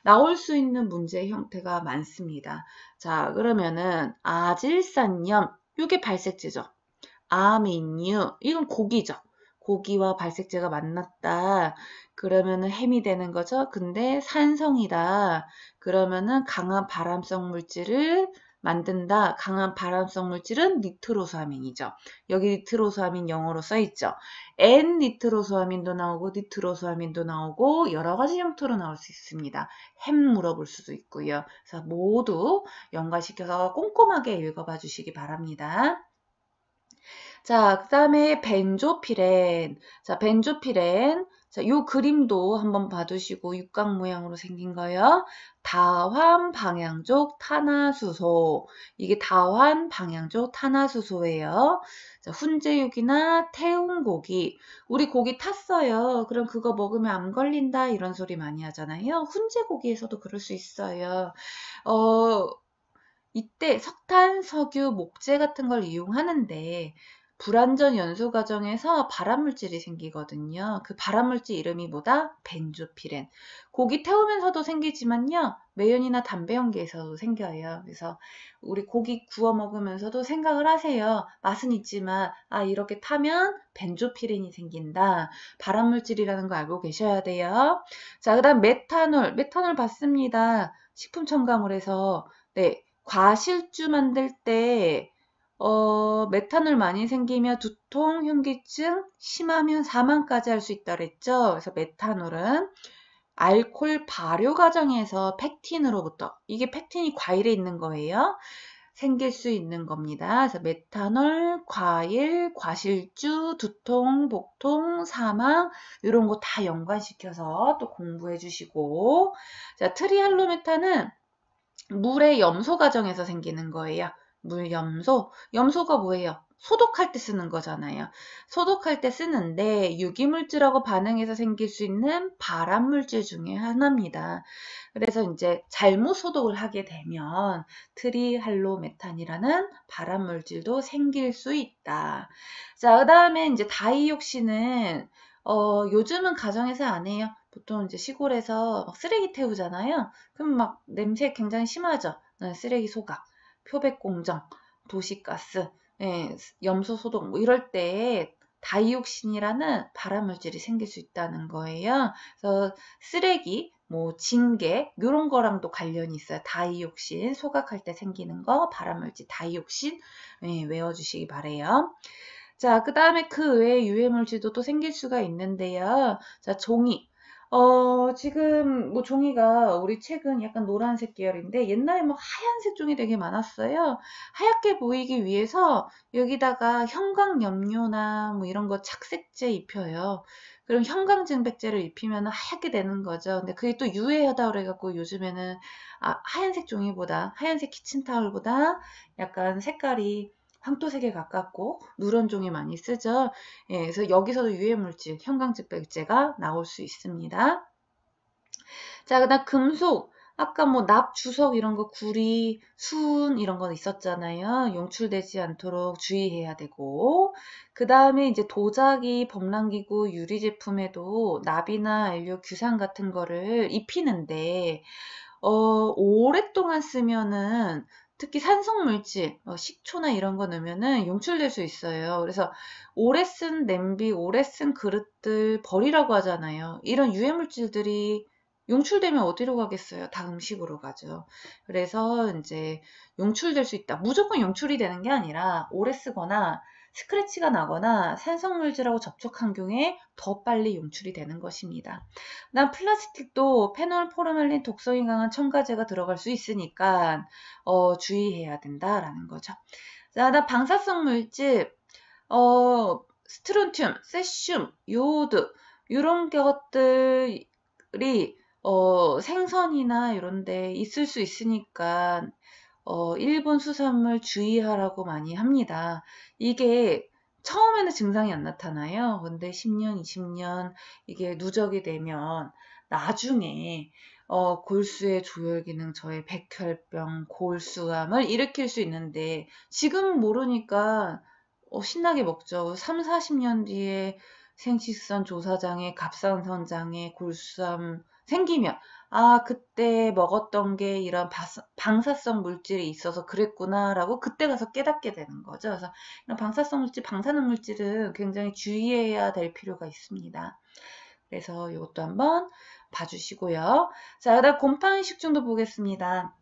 나올 수 있는 문제 형태가 많습니다. 자, 그러면은 아질산염 이게 발색제죠. 아미뉴 이건 고기죠. 고기와 발색제가 만났다. 그러면은 햄이 되는 거죠. 근데 산성이다. 그러면은 강한 발암성 물질을 만든다 강한 발암성 물질은 니트로수아민이죠. 여기 니트로수아민 영어로 써있죠. N-니트로수아민도 나오고 니트로수아민도 나오고 여러가지 형태로 나올 수 있습니다. 햄 물어볼 수도 있고요. 그래서 모두 연관시켜서 꼼꼼하게 읽어봐 주시기 바랍니다. 자, 그 다음에 벤조피렌. 자, 벤조피렌. 자, 요 그림도 한번 봐두시고 육각 모양으로 생긴 거예요. 다환 방향족 탄화수소. 이게 다환 방향족 탄화수소예요. 자, 훈제육이나 태운 고기. 우리 고기 탔어요. 그럼 그거 먹으면 암 걸린다. 이런 소리 많이 하잖아요. 훈제 고기에서도 그럴 수 있어요. 어, 이때 석탄, 석유, 목재 같은 걸 이용하는데 불완전 연소 과정에서 발암물질이 생기거든요. 그 발암물질 이름이 뭐다? 벤조피렌. 고기 태우면서도 생기지만요. 매연이나 담배 연기에서도 생겨요. 그래서 우리 고기 구워 먹으면서도 생각을 하세요. 맛은 있지만 아 이렇게 타면 벤조피렌이 생긴다. 발암물질이라는 거 알고 계셔야 돼요. 자, 그다음 메탄올. 메탄올 봤습니다. 식품 첨가물에서 네, 과실주 만들 때 어, 메탄올 많이 생기면 두통, 현기증, 심하면 사망까지 할 수 있다 그랬죠. 그래서 메탄올은 알콜 발효 과정에서 펙틴으로부터 이게 펙틴이 과일에 있는 거예요. 생길 수 있는 겁니다. 그래서 메탄올, 과일, 과실주, 두통, 복통, 사망 이런 거 다 연관시켜서 또 공부해 주시고 자 트리할로메탄은 물의 염소 과정에서 생기는 거예요. 물염소. 염소가 뭐예요? 소독할 때 쓰는 거잖아요. 소독할 때 쓰는데 유기물질하고 반응해서 생길 수 있는 발암물질 중에 하나입니다. 그래서 이제 잘못 소독을 하게 되면 트리할로메탄이라는 발암물질도 생길 수 있다. 자, 그 다음에 이제 다이옥신은 어, 요즘은 가정에서 안 해요. 보통 이제 시골에서 쓰레기 태우잖아요. 그럼 막 냄새 굉장히 심하죠. 네, 쓰레기 소각. 표백공정, 도시가스, 예, 염소소독 뭐 이럴 때 다이옥신이라는 발암물질이 생길 수 있다는 거예요. 그래서 쓰레기, 뭐 징계 이런 거랑도 관련이 있어요. 다이옥신 소각할 때 생기는 거 발암물질 다이옥신 예, 외워주시기 바래요. 자, 그 다음에 그 외에 유해물질도 또 생길 수가 있는데요. 자, 종이, 어, 지금 뭐 종이가 우리 책은 약간 노란색 계열인데 옛날에 뭐 하얀색 종이 되게 많았어요. 하얗게 보이기 위해서 여기다가 형광염료나 뭐 이런 거 착색제 입혀요. 그럼 형광증백제를 입히면 하얗게 되는 거죠. 근데 그게 또 유해하다 그래갖고 요즘에는 아, 하얀색 종이보다 하얀색 키친타올보다 약간 색깔이 황토색에 가깝고 누런종이 많이 쓰죠. 예, 그래서 여기서도 유해물질, 형광즉백제가 나올 수 있습니다. 자, 그 다음 금속. 아까 뭐 납, 주석 이런 거 구리, 수은 이런 건 있었잖아요. 용출되지 않도록 주의해야 되고 그 다음에 이제 도자기, 범람기구, 유리 제품에도 납이나 연료, 규상 같은 거를 입히는데 어, 오랫동안 쓰면은 특히 산성물질, 뭐 식초나 이런 거넣으면 용출될 수 있어요. 그래서 오래 쓴 냄비, 오래 쓴 그릇들 버리라고 하잖아요. 이런 유해물질들이 용출되면 어디로 가겠어요? 다 음식으로 가죠. 그래서 이제 용출될 수 있다. 무조건 용출이 되는 게 아니라 오래 쓰거나 스크래치가 나거나 산성물질하고 접촉한 경우에 더 빨리 용출이 되는 것입니다. 난 플라스틱도 페놀 포르말린 독성이 강한 첨가제가 들어갈 수 있으니까 어, 주의해야 된다라는 거죠. 자, 나 방사성 물질 어, 스트론튬, 세슘, 요오드 이런 것들이 어, 생선이나 이런 데 있을 수 있으니까 어, 일본 수산물 주의하라고 많이 합니다. 이게 처음에는 증상이 안 나타나요. 근데 10년, 20년 이게 누적이 되면 나중에 어, 골수의 조혈 기능 저의 백혈병, 골수암을 일으킬 수 있는데 지금 모르니까 어, 신나게 먹죠. 3, 40년 뒤에 생식선 조사장에갑상선장에 골수암 생기면 아, 그때 먹었던 게 이런 방사성 물질이 있어서 그랬구나라고 그때 가서 깨닫게 되는 거죠. 그래서 이런 방사성 물질, 방사능 물질은 굉장히 주의해야 될 필요가 있습니다. 그래서 이것도 한번 봐주시고요. 자, 그다음 곰팡이 식중독 보겠습니다.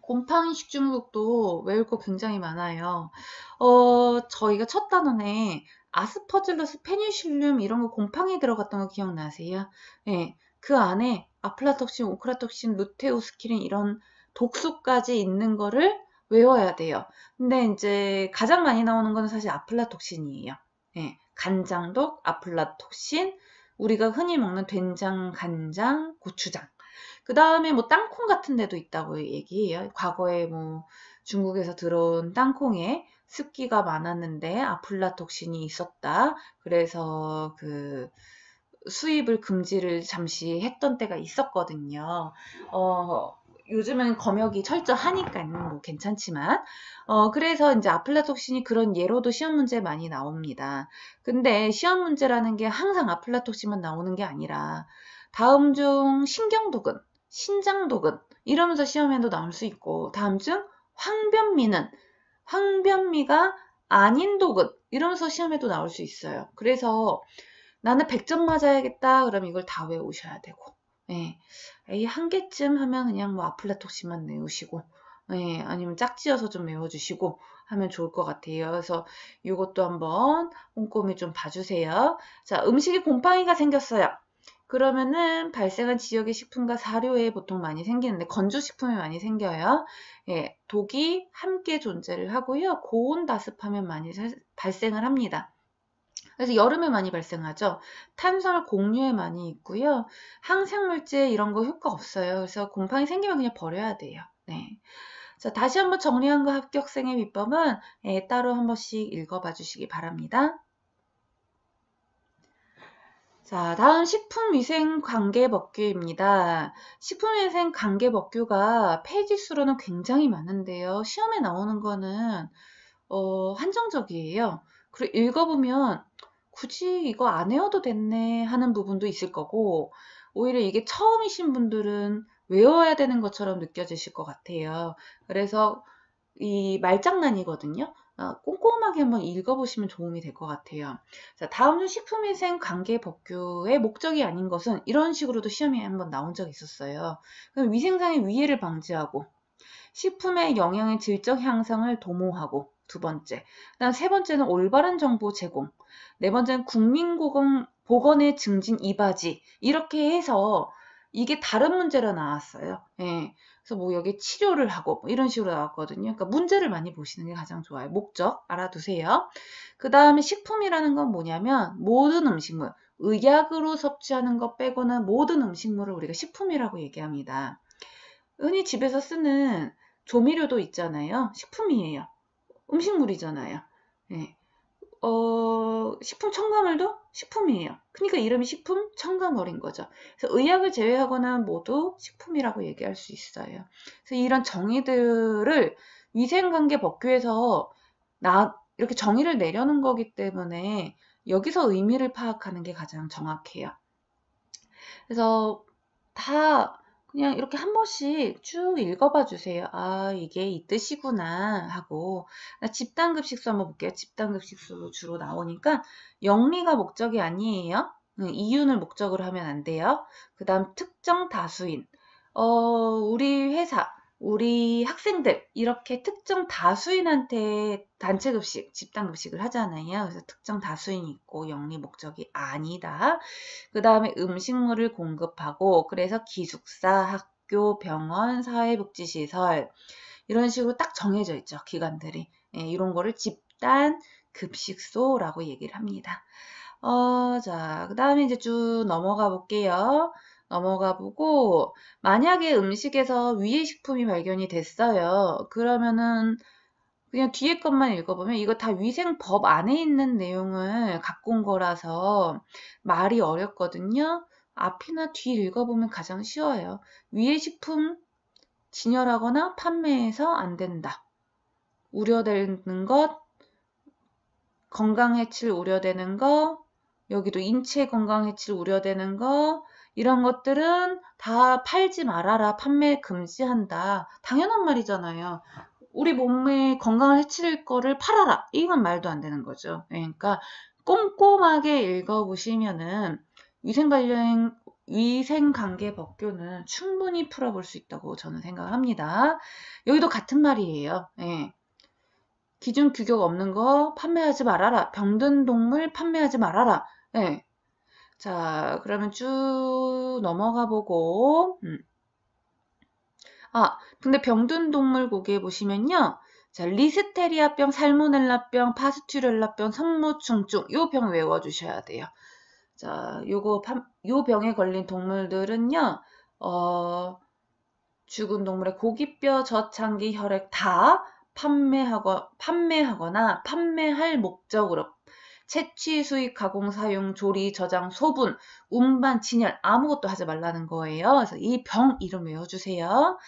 곰팡이 식중독도 외울 거 굉장히 많아요. 어, 저희가 첫 단원에 아스퍼질러스 페니실륨 이런 거 곰팡이 들어갔던 거 기억나세요? 예. 네, 그 안에 아플라톡신, 오크라톡신, 루테우스키린 이런 독소까지 있는 거를 외워야 돼요. 근데 이제 가장 많이 나오는 거는 사실 아플라톡신이에요. 예, 간장독, 아플라톡신, 우리가 흔히 먹는 된장, 간장, 고추장. 그 다음에 뭐 땅콩 같은 데도 있다고 얘기해요. 과거에 뭐 중국에서 들어온 땅콩에 습기가 많았는데 아플라톡신이 있었다. 그래서 그 수입을 금지를 잠시 했던 때가 있었거든요. 어, 요즘은 검역이 철저하니까 뭐 괜찮지만 어 그래서 이제 아플라톡신이 그런 예로도 시험 문제 많이 나옵니다. 근데 시험 문제라는 게 항상 아플라톡신만 나오는 게 아니라 다음 중 신경독은 신장독은 이러면서 시험에도 나올 수 있고 다음 중 황변미는 황변미가 아닌 독은 이러면서 시험에도 나올 수 있어요. 그래서 나는 100점 맞아야겠다. 그럼 이걸 다 외우셔야 되고. 예. A 한 개쯤 하면 그냥 뭐아플라톡씨만 외우시고. 예. 아니면 짝지어서 좀 외워주시고 하면 좋을 것 같아요. 그래서 이것도 한번 꼼꼼히 좀 봐주세요. 자, 음식이 곰팡이가 생겼어요. 그러면은 발생한 지역의 식품과 사료에 보통 많이 생기는데 건조식품이 많이 생겨요. 예, 독이 함께 존재를 하고요. 고온 다습하면 많이 사, 발생을 합니다. 그래서 여름에 많이 발생하죠. 탄산을 공유에 많이 있고요. 항생물질 이런 거 효과 없어요. 그래서 곰팡이 생기면 그냥 버려야 돼요. 네. 자, 다시 한번 정리한 거 합격생의 비법은 예, 따로 한 번씩 읽어봐 주시기 바랍니다. 자, 다음 식품위생 관계법규입니다. 식품위생 관계법규가 페이지 수로는 굉장히 많은데요. 시험에 나오는 거는 어, 한정적이에요. 그리고 읽어보면 굳이 이거 안 외워도 됐네 하는 부분도 있을 거고, 오히려 이게 처음이신 분들은 외워야 되는 것처럼 느껴지실 것 같아요. 그래서 이 말장난이거든요. 어, 꼼꼼하게 한번 읽어보시면 도움이 될 것 같아요. 자, 다음 중 식품위생 관계법규의 목적이 아닌 것은 이런 식으로도 시험에 한번 나온 적이 있었어요. 그럼 위생상의 위해를 방지하고 식품의 영양의 질적 향상을 도모하고 두 번째. 그다음 세 번째는 올바른 정보 제공. 네 번째는 국민보건 보건의 증진 이바지. 이렇게 해서 이게 다른 문제로 나왔어요. 예. 그래서 뭐 여기 치료를 하고 뭐 이런 식으로 나왔거든요. 그러니까 문제를 많이 보시는 게 가장 좋아요. 목적 알아두세요. 그 다음에 식품이라는 건 뭐냐면 모든 음식물, 의약으로 섭취하는 것 빼고는 모든 음식물을 우리가 식품이라고 얘기합니다. 흔히 집에서 쓰는 조미료도 있잖아요. 식품이에요. 음식물이잖아요. 예. 어, 식품 첨가물도 식품이에요. 그러니까 이름이 식품 첨가물인 거죠. 그래서 의약을 제외하거나 모두 식품이라고 얘기할 수 있어요. 그래서 이런 정의들을 위생관계 법규에서 나 이렇게 정의를 내려는 거기 때문에 여기서 의미를 파악하는 게 가장 정확해요. 그래서 다 그냥 이렇게 한 번씩 쭉 읽어봐 주세요. 아, 이게 이 뜻이구나 하고 아, 집단급식수 한번 볼게요. 집단급식수로 주로 나오니까 영리가 목적이 아니에요. 이윤을 목적으로 하면 안 돼요. 그 다음 특정 다수인 어, 우리 회사 우리 학생들 이렇게 특정 다수인한테 단체 급식, 집단 급식을 하잖아요. 그래서 특정 다수인 있고 영리 목적이 아니다. 그 다음에 음식물을 공급하고 그래서 기숙사, 학교, 병원, 사회복지시설 이런 식으로 딱 정해져 있죠. 기관들이 예, 이런 거를 집단 급식소라고 얘기를 합니다. 어, 자, 그 다음에 이제 쭉 넘어가 볼게요. 넘어가 보고 만약에 음식에서 위의 식품이 발견이 됐어요. 그러면은 그냥 뒤에 것만 읽어보면 이거 다 위생법 안에 있는 내용을 갖고 온 거라서 말이 어렵거든요. 앞이나 뒤 읽어보면 가장 쉬워요. 위의 식품 진열하거나 판매해서 안 된다. 우려되는 것, 건강 해칠 우려되는 거, 여기도 인체 건강 해칠 우려되는 거, 이런 것들은 다 팔지 말아라. 판매 금지한다. 당연한 말이잖아요. 우리 몸의 건강을 해칠 거를 팔아라. 이건 말도 안 되는 거죠. 예, 그러니까 꼼꼼하게 읽어보시면은 위생 관련 위생 관계 법규는 충분히 풀어볼 수 있다고 저는 생각을 합니다. 여기도 같은 말이에요. 예. 기준 규격 없는 거 판매하지 말아라. 병든 동물 판매하지 말아라. 예. 자, 그러면 쭉 넘어가 보고, 음. 아, 근데 병든 동물 고기에 보시면요. 자, 리스테리아병, 살모넬라병, 파스튜렐라병, 성모충충 요병 외워주셔야 돼요. 자, 요거 요 병에 걸린 동물들은요. 어, 죽은 동물의 고기뼈, 저창기 혈액 다 판매하거, 판매하거나 판매할 목적으로 채취, 수익 가공, 사용, 조리, 저장, 소분, 운반, 진열 아무것도 하지 말라는 거예요. 그래서 이 병 이름 외워주세요.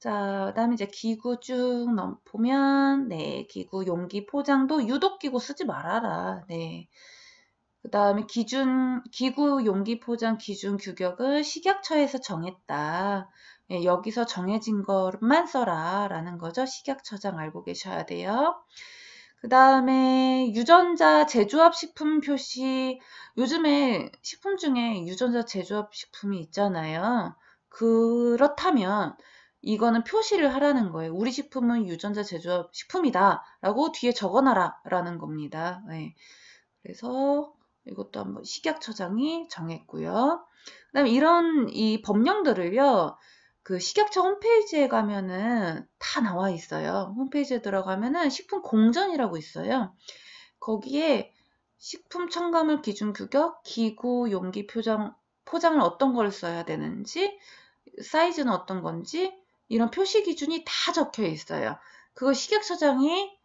자, 그다음에 이제 기구 쭉 넘, 보면 네, 기구 용기 포장도 유독 기구 쓰지 말아라. 네. 그다음에 기준 기구 용기 포장 기준 규격을 식약처에서 정했다. 네, 여기서 정해진 것만 써라라는 거죠. 식약처장 알고 계셔야 돼요. 그 다음에 유전자 제조업 식품 표시 요즘에 식품 중에 유전자 제조업 식품이 있잖아요. 그렇다면 이거는 표시를 하라는 거예요. 우리 식품은 유전자 제조업 식품이다 라고 뒤에 적어놔라 라는 겁니다. 네. 그래서 이것도 한번 식약처장이 정했고요. 그 다음에 이런 이 법령들을요. 그 식약처 홈페이지에 가면은 다 나와 있어요. 홈페이지에 들어가면은 식품 공전이라고 있어요. 거기에 식품 첨가물 기준 규격, 기구, 용기 표정, 포장을 어떤 걸 써야 되는지, 사이즈는 어떤 건지 이런 표시 기준이 다 적혀 있어요. 그거 식약처장이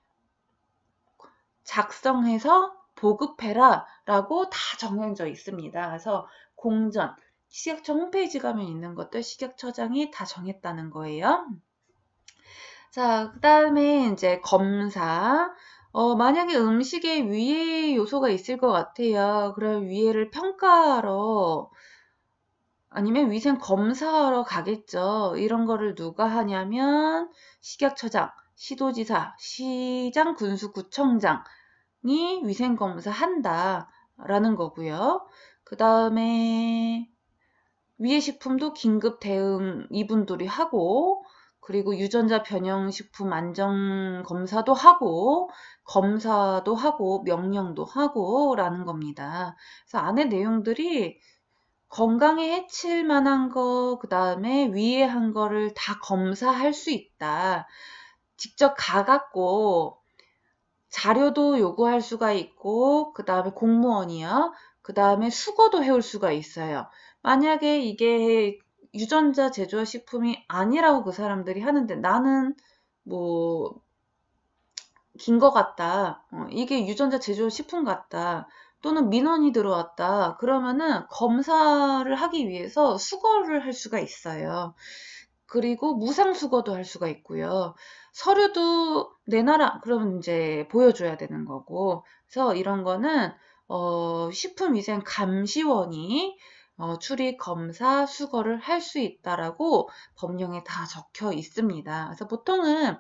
작성해서 보급해라 라고 다 정해져 있습니다. 그래서 공전, 식약처 홈페이지 가면 있는 것들 식약처장이 다 정했다는 거예요. 자, 그 다음에 이제 검사. 어, 만약에 음식에 위해 요소가 있을 것 같아요. 그럼 위해를 평가하러 아니면 위생 검사하러 가겠죠. 이런 거를 누가 하냐면 식약처장, 시도지사, 시장 군수구청장이 위생 검사 한다라는 거고요. 그 다음에 위의 식품도 긴급 대응 이분들이 하고 그리고 유전자 변형식품 안전 검사도 하고 검사도 하고 명령도 하고 라는 겁니다. 그래서 안에 내용들이 건강에 해칠 만한 거, 그 다음에 위에한 거를 다 검사할 수 있다. 직접 가갖고 자료도 요구할 수가 있고, 그 다음에 공무원이요. 그 다음에 수거도 해올 수가 있어요. 만약에 이게 유전자 제조 식품이 아니라고 그 사람들이 하는데 나는 뭐 긴 것 같다. 어, 이게 유전자 제조 식품 같다. 또는 민원이 들어왔다. 그러면은 검사를 하기 위해서 수거를 할 수가 있어요. 그리고 무상 수거도 할 수가 있고요. 서류도 내놔라. 그러면 이제 보여줘야 되는 거고. 그래서 이런 거는 어, 식품위생 감시원이 어, 출입 검사 수거를 할 수 있다라고 법령에 다 적혀 있습니다. 그래서 보통은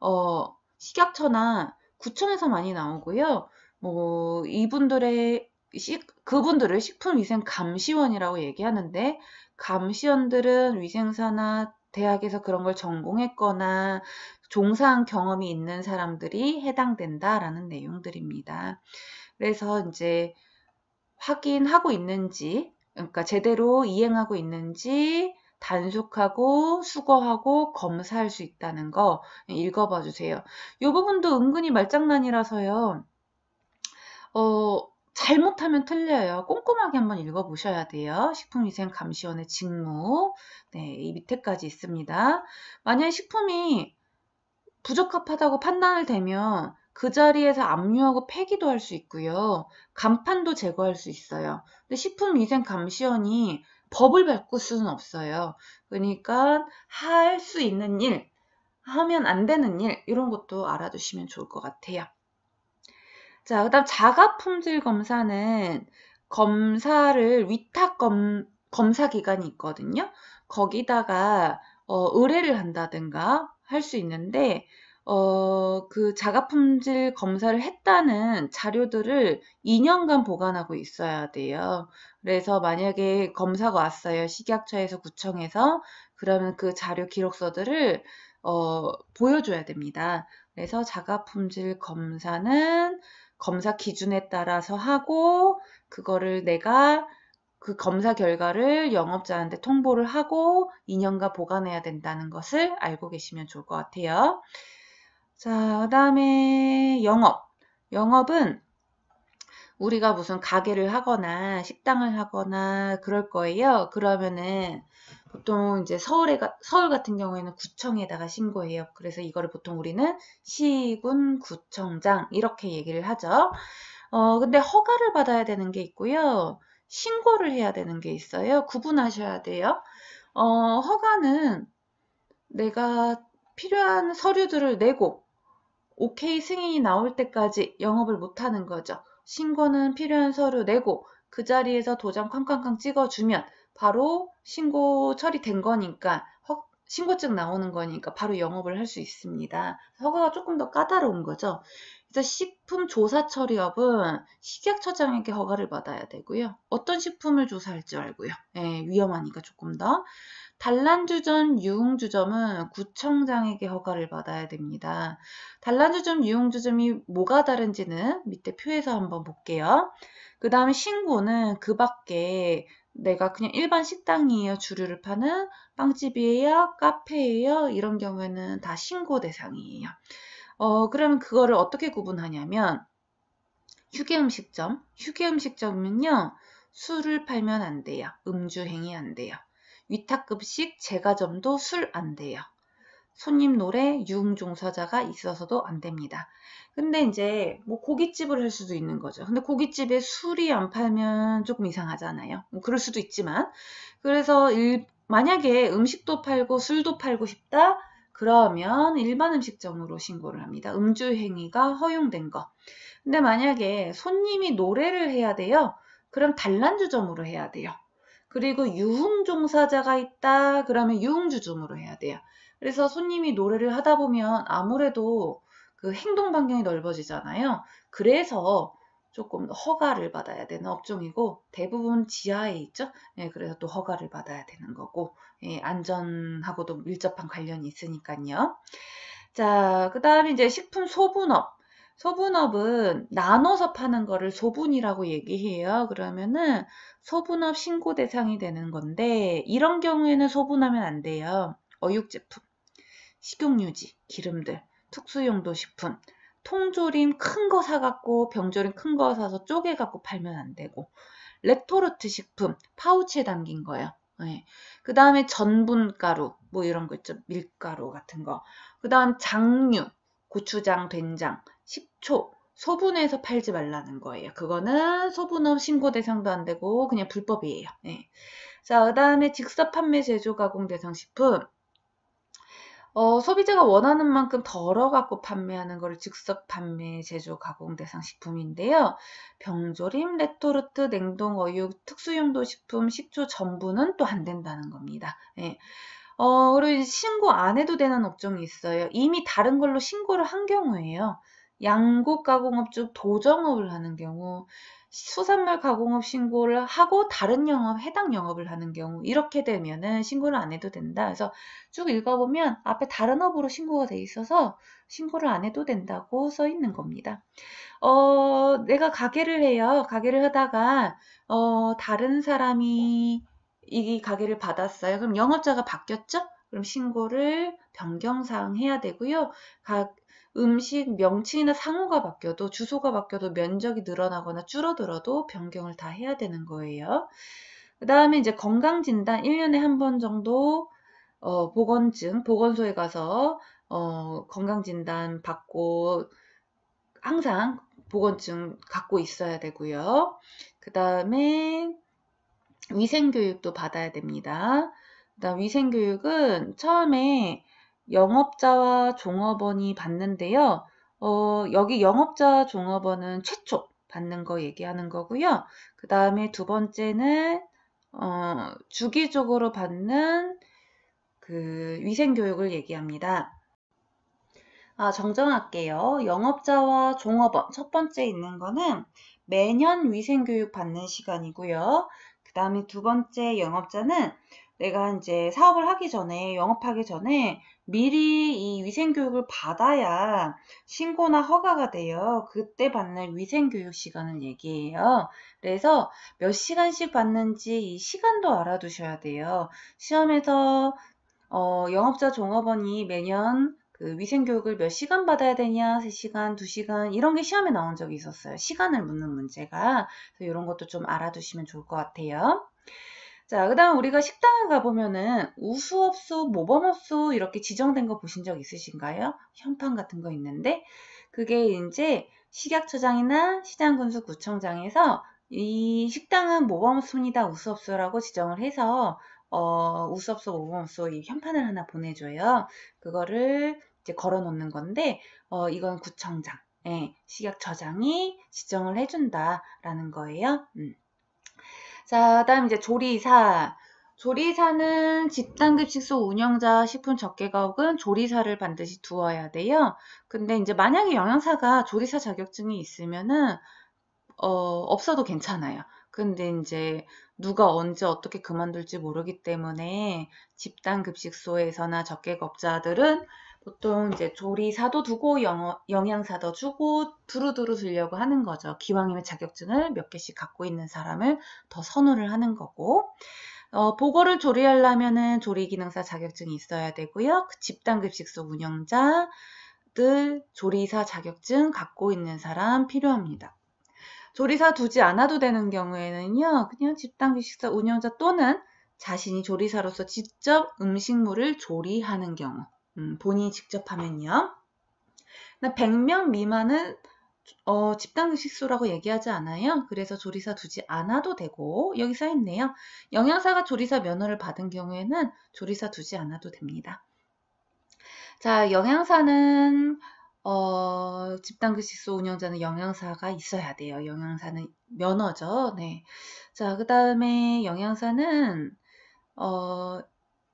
어, 식약처나 구청에서 많이 나오고요. 뭐 이분들의 식, 그분들을 식품위생감시원이라고 얘기하는데 감시원들은 위생사나 대학에서 그런 걸 전공했거나 종사한 경험이 있는 사람들이 해당된다라는 내용들입니다. 그래서 이제 확인하고 있는지 그러니까 제대로 이행하고 있는지 단속하고 수거하고 검사할 수 있다는 거 읽어봐 주세요. 이 부분도 은근히 말장난이라서요. 어, 잘못하면 틀려요. 꼼꼼하게 한번 읽어보셔야 돼요. 식품위생감시원의 직무. 네, 이 밑에까지 있습니다. 만약에 식품이 부적합하다고 판단을 되면 그 자리에서 압류하고 폐기도 할 수 있고요. 간판도 제거할 수 있어요. 근데 식품위생감시원이 법을 바꿀 수는 없어요. 그러니까 할 수 있는 일, 하면 안 되는 일 이런 것도 알아두시면 좋을 것 같아요. 자, 그다음 자가 품질 검사는 검사를 위탁 검, 검사 기관이 있거든요. 거기다가 어, 의뢰를 한다든가 할 수 있는데 어, 그 자가 품질 검사를 했다는 자료들을 2년간 보관하고 있어야 돼요. 그래서 만약에 검사가 왔어요. 식약처에서 구청에서 그러면 그 자료 기록서들을 어, 보여줘야 됩니다. 그래서 자가 품질 검사는 검사 기준에 따라서 하고 그거를 내가 그 검사 결과를 영업자한테 통보를 하고 2년간 보관해야 된다는 것을 알고 계시면 좋을 것 같아요. 자, 그 다음에 영업. 영업은 우리가 무슨 가게를 하거나 식당을 하거나 그럴 거예요. 그러면은 보통 이제 서울에 서울 같은 경우에는 구청에다가 신고해요. 그래서 이거를 보통 우리는 시군 구청장 이렇게 얘기를 하죠. 어 근데 허가를 받아야 되는 게 있고요. 신고를 해야 되는 게 있어요. 구분하셔야 돼요. 어 허가는 내가 필요한 서류들을 내고 오케이 승인이 나올 때까지 영업을 못하는 거죠. 신고는 필요한 서류 내고 그 자리에서 도장 쾅쾅쾅 찍어주면 바로 신고 처리된 거니까 신고증 나오는 거니까 바로 영업을 할 수 있습니다. 허가가 조금 더 까다로운 거죠. 그래서 식품 조사 처리업은 식약처장에게 허가를 받아야 되고요. 어떤 식품을 조사할 줄 알고요. 예, 위험하니까 조금 더. 단란주점, 유흥주점은 구청장에게 허가를 받아야 됩니다. 단란주점, 유흥주점이 뭐가 다른지는 밑에 표에서 한번 볼게요. 그 다음에 신고는 그 밖에 내가 그냥 일반 식당이에요. 주류를 파는 빵집이에요. 카페예요. 이런 경우에는 다 신고 대상이에요. 어, 그러면 그거를 어떻게 구분하냐면 휴게 음식점, 휴게 음식점은요. 술을 팔면 안 돼요. 음주 행위 안 돼요. 위탁급식 제과점도 술 안 돼요. 손님 노래 유흥종사자가 있어서도 안 됩니다. 근데 이제 뭐 고깃집을 할 수도 있는 거죠. 근데 고깃집에 술이 안 팔면 조금 이상하잖아요. 뭐 그럴 수도 있지만 그래서 일, 만약에 음식도 팔고 술도 팔고 싶다 그러면 일반 음식점으로 신고를 합니다. 음주 행위가 허용된 거. 근데 만약에 손님이 노래를 해야 돼요. 그럼 단란주점으로 해야 돼요. 그리고 유흥종사자가 있다 그러면 유흥주점으로 해야 돼요. 그래서 손님이 노래를 하다 보면 아무래도 그 행동 반경이 넓어지잖아요. 그래서 조금 허가를 받아야 되는 업종이고 대부분 지하에 있죠. 예, 그래서 또 허가를 받아야 되는 거고 예, 안전하고도 밀접한 관련이 있으니까요. 자, 그 다음에 이제 식품 소분업. 소분업은 나눠서 파는 거를 소분이라고 얘기해요. 그러면은 소분업 신고 대상이 되는 건데 이런 경우에는 소분하면 안 돼요. 어육 제품, 식용유지, 기름들, 특수용도 식품, 통조림 큰 거 사갖고 병조림 큰 거 사서 쪼개갖고 팔면 안 되고 레토르트 식품 파우치에 담긴 거예요. 네. 예. 그 다음에 전분가루 뭐 이런 거 있죠 밀가루 같은 거그 다음 장류 고추장 된장 초, 소분해서 팔지 말라는 거예요. 그거는 소분업 신고 대상도 안 되고 그냥 불법이에요. 네. 자, 그 다음에 직접 판매 제조 가공 대상 식품. 어, 소비자가 원하는 만큼 덜어 갖고 판매하는 것을 즉석 판매 제조 가공 대상 식품인데요. 병조림, 레토르트, 냉동 어육, 특수용도 식품, 식초 전부는 또 안 된다는 겁니다. 네. 어, 그리고 신고 안 해도 되는 업종이 있어요. 이미 다른 걸로 신고를 한 경우에요. 양국 가공업 중 도정업을 하는 경우, 수산물 가공업 신고를 하고 다른 영업, 해당 영업을 하는 경우, 이렇게 되면은 신고를 안 해도 된다. 그래서 쭉 읽어보면 앞에 다른 업으로 신고가 돼 있어서 신고를 안 해도 된다고 써 있는 겁니다. 어, 내가 가게를 해요. 가게를 하다가, 어, 다른 사람이 이 가게를 받았어요. 그럼 영업자가 바뀌었죠? 그럼 신고를 변경사항 해야 되고요. 각 음식 명칭이나 상호가 바뀌어도 주소가 바뀌어도 면적이 늘어나거나 줄어들어도 변경을 다 해야 되는 거예요. 그 다음에 이제 건강진단 1년에 한 번 정도 어, 보건증, 보건소에 가서 어, 건강진단 받고 항상 보건증 갖고 있어야 되고요. 그 다음에 위생교육도 받아야 됩니다. 그 다음 위생교육은 처음에 영업자와 종업원이 받는데요. 어, 여기 영업자 종업원은 최초 받는 거 얘기하는 거고요. 그 다음에 두 번째는 어, 주기적으로 받는 그 위생교육을 얘기합니다. 아, 정정할게요. 영업자와 종업원 첫 번째 있는 거는 매년 위생교육 받는 시간이고요. 그 다음에 두 번째 영업자는 내가 이제 사업을 하기 전에, 영업하기 전에 미리 이 위생교육을 받아야 신고나 허가가 돼요. 그때 받는 위생교육 시간을 얘기해요. 그래서 몇 시간씩 받는지 이 시간도 알아두셔야 돼요. 시험에서 어, 영업자 종업원이 매년 그 위생교육을 몇 시간 받아야 되냐, 3시간, 2시간, 이런 게 시험에 나온 적이 있었어요. 시간을 묻는 문제가. 그래서 이런 것도 좀 알아두시면 좋을 것 같아요. 자, 그 다음 우리가 식당을 가보면은 우수업소, 모범업소 이렇게 지정된 거 보신 적 있으신가요? 현판 같은 거 있는데 그게 이제 식약처장이나 시장군수구청장에서 이 식당은 모범업소입니다 우수업소라고 지정을 해서 어, 우수업소, 모범업소 이 현판을 하나 보내줘요. 그거를 이제 걸어놓는 건데 어, 이건 구청장, 예, 식약처장이 지정을 해준다라는 거예요. 음. 자, 다음 이제 조리사. 조리사는 집단급식소 운영자 식품 적개가 혹은 조리사를 반드시 두어야 돼요. 근데 이제 만약에 영양사가 조리사 자격증이 있으면은 어, 없어도 괜찮아요. 근데 이제 누가 언제 어떻게 그만둘지 모르기 때문에 집단급식소에서나 적개업자들은 보통 이제 조리사도 두고 영어, 영양사도 주고 두루두루 들려고 하는 거죠. 기왕이면 자격증을 몇 개씩 갖고 있는 사람을 더 선호를 하는 거고 어, 보고를 조리하려면은 조리기능사 자격증이 있어야 되고요. 그 집단급식소 운영자들 조리사 자격증 갖고 있는 사람 필요합니다. 조리사 두지 않아도 되는 경우에는요. 그냥 집단급식소 운영자 또는 자신이 조리사로서 직접 음식물을 조리하는 경우 음, 본인이 직접 하면요. 100명 미만은 어, 집단식수라고 얘기하지 않아요. 그래서 조리사 두지 않아도 되고 여기 써있네요. 영양사가 조리사 면허를 받은 경우에는 조리사 두지 않아도 됩니다. 자, 영양사는 어, 집단급식소 그 운영자는 영양사가 있어야 돼요. 영양사는 면허죠. 네. 자, 그 다음에 영양사는 어,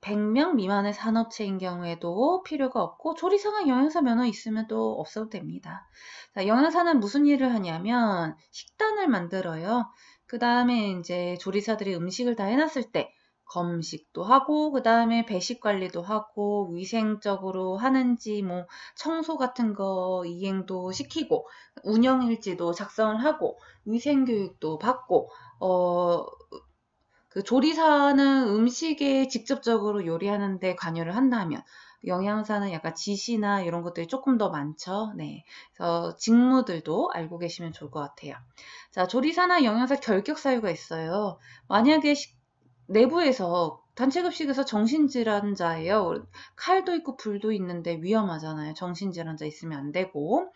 100명 미만의 산업체인 경우에도 필요가 없고 조리사가 영양사 면허 있으면 또 없어도 됩니다. 자, 영양사는 무슨 일을 하냐면 식단을 만들어요. 그 다음에 이제 조리사들이 음식을 다 해놨을 때 검식도 하고 그 다음에 배식 관리도 하고 위생적으로 하는지 뭐 청소 같은 거 이행도 시키고 운영일지도 작성을 하고 위생 교육도 받고 어그 조리사는 음식에 직접적으로 요리하는데 관여를 한다면 영양사는 약간 지시나 이런 것들이 조금 더 많죠. 네. 그래서 직무들도 알고 계시면 좋을 것 같아요. 자, 조리사나 영양사 결격 사유가 있어요. 만약에 식, 내부에서 단체급식에서 정신질환자예요. 칼도 있고 불도 있는데 위험하잖아요. 정신질환자 있으면 안 되고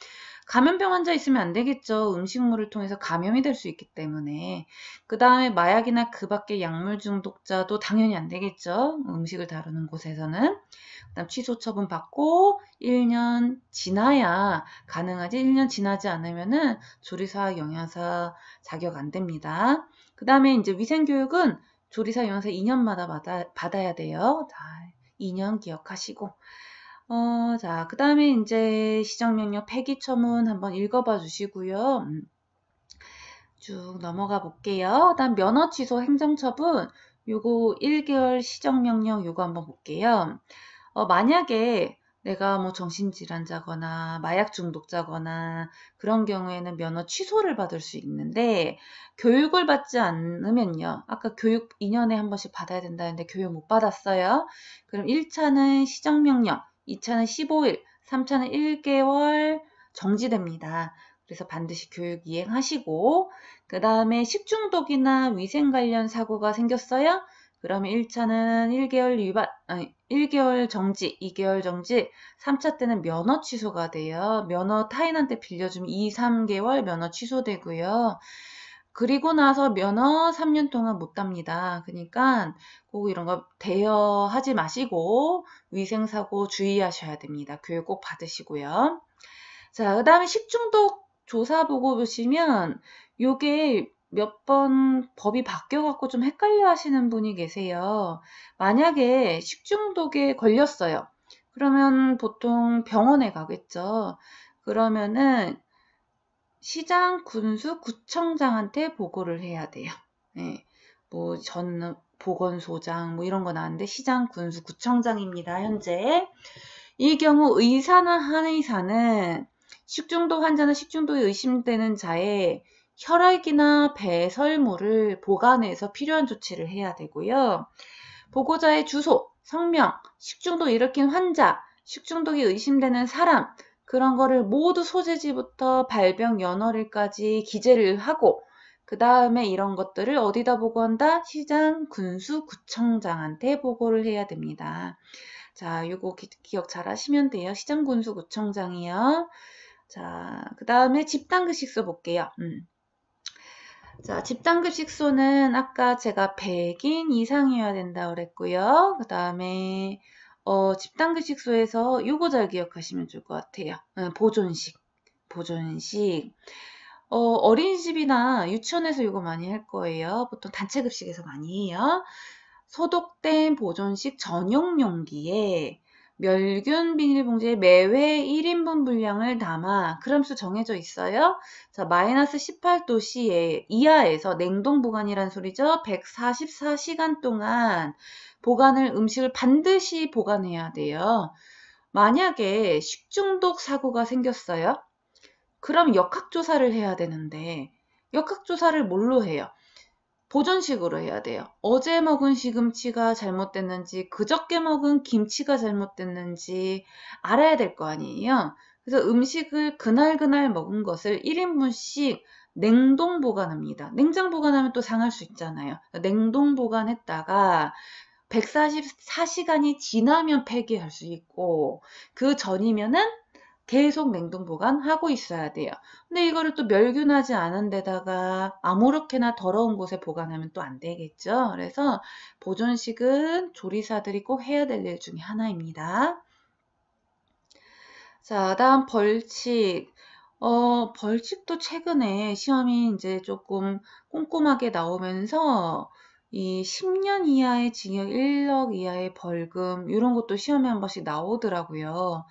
감염병 환자 있으면 안 되겠죠. 음식물을 통해서 감염이 될 수 있기 때문에 그 다음에 마약이나 그 밖의 약물 중독자도 당연히 안 되겠죠. 음식을 다루는 곳에서는 그 다음 취소 처분 받고 1년 지나야 가능하지 1년 지나지 않으면은 조리사, 영양사 자격 안 됩니다. 그 다음에 이제 위생교육은 조리사 연세 2년마다 받아, 받아야 돼요. 자, 2년 기억하시고. 어, 자, 그 다음에 이제 시정명령 폐기 처문 한번 읽어봐 주시고요. 음. 쭉 넘어가 볼게요. 다음 면허 취소 행정처분 요거 1개월 시정명령 요거 한번 볼게요. 어, 만약에 내가 뭐 정신질환자거나 마약 중독자거나 그런 경우에는 면허 취소를 받을 수 있는데 교육을 받지 않으면요. 아까 교육 2년에 한 번씩 받아야 된다 했는데 교육 못 받았어요. 그럼 1차는 시정명령, 2차는 15일, 3차는 1개월 정지됩니다. 그래서 반드시 교육 이행하시고 그 다음에 식중독이나 위생 관련 사고가 생겼어요. 그러면 1차는 1개월 위반, 아니, 1개월 정지, 2개월 정지, 3차 때는 면허 취소가 돼요. 면허 타인한테 빌려주면 2, 3개월 면허 취소되고요. 그리고 나서 면허 3년 동안 못 답니다. 그러니까 꼭 이런 거 대여하지 마시고 위생사고 주의하셔야 됩니다. 교육 꼭 받으시고요. 자, 그 다음에 식중독 조사 보고 보시면 요게 몇번 법이 바뀌어갖고 좀 헷갈려 하시는 분이 계세요. 만약에 식중독에 걸렸어요. 그러면 보통 병원에 가겠죠. 그러면은 시장, 군수, 구청장한테 보고를 해야 돼요. 네. 뭐, 전 보건소장, 뭐 이런 건 아는데, 시장, 군수, 구청장입니다. 현재. 이 경우 의사나 한의사는 식중독 환자나 식중독이 의심되는 자의 혈액이나 배 설물을 보관해서 필요한 조치를 해야 되고요. 보고자의 주소, 성명, 식중독 일으킨 환자, 식중독이 의심되는 사람, 그런 거를 모두 소재지부터 발병 연월일까지 기재를 하고, 그 다음에 이런 것들을 어디다 보고한다? 시장, 군수, 구청장한테 보고를 해야 됩니다. 자, 이거 기, 억잘 하시면 돼요. 시장, 군수, 구청장이요. 자, 그 다음에 집단 급식소 볼게요. 음. 자, 집단급식소는 아까 제가 100인 이상이어야 된다 그랬고요. 그 다음에 어, 집단급식소에서 요거 잘 기억하시면 좋을 것 같아요. 예, 보존식, 보존식. 어, 어린이집이나 유치원에서 요거 많이 할 거예요. 보통 단체급식에서 많이 해요. 소독된 보존식 전용 용기에 멸균 비닐봉지에 매회 1인분 분량을 담아 크람수 정해져 있어요. 자, 마이너스 18도씨 이하에서 냉동 보관이란 소리죠. 144시간 동안 보관을 음식을 반드시 보관해야 돼요. 만약에 식중독 사고가 생겼어요. 그럼 역학조사를 해야 되는데 역학조사를 뭘로 해요? 보존식으로 해야 돼요. 어제 먹은 시금치가 잘못됐는지, 그저께 먹은 김치가 잘못됐는지 알아야 될 거 아니에요. 그래서 음식을 그날그날 먹은 것을 1인분씩 냉동 보관합니다. 냉장 보관하면 또 상할 수 있잖아요. 냉동 보관했다가 144시간이 지나면 폐기할 수 있고 그 전이면은 계속 냉동 보관하고 있어야 돼요. 근데 이거를 또 멸균하지 않은 데다가 아무렇게나 더러운 곳에 보관하면 또 안 되겠죠. 그래서 보존식은 조리사들이 꼭 해야 될 일 중에 하나입니다. 자, 다음 벌칙. 어, 벌칙도 최근에 시험이 이제 조금 꼼꼼하게 나오면서 이 10년 이하의 징역 1억 이하의 벌금 이런 것도 시험에 한 번씩 나오더라고요.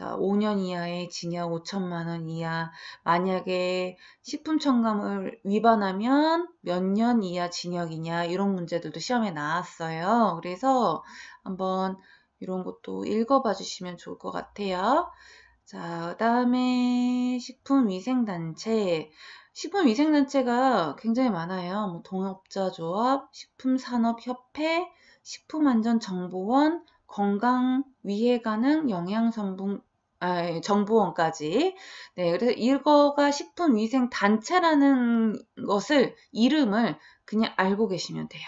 자, 5년 이하의 징역 5천만 원 이하, 만약에 식품 첨가물 위반하면 몇 년 이하 징역이냐 이런 문제들도 시험에 나왔어요. 그래서 한번 이런 것도 읽어봐 주시면 좋을 것 같아요. 자, 그다음에 식품위생단체. 식품위생단체가 굉장히 많아요. 뭐 동업자조합, 식품산업협회, 식품안전정보원, 건강위해가능 영양성분 정보원까지. 네, 그래서 이거가 식품위생단체라는 것을, 이름을 그냥 알고 계시면 돼요.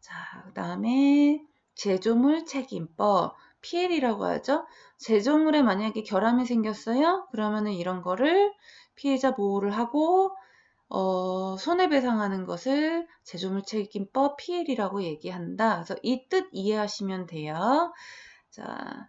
자, 그 다음에 제조물 책임법. 피해이라고 하죠. 제조물에 만약에 결함이 생겼어요. 그러면은 이런 거를 피해자 보호를 하고 어, 손해배상하는 것을 제조물 책임법 피해이라고 얘기한다. 그래서 이 뜻 이해하시면 돼요. 자,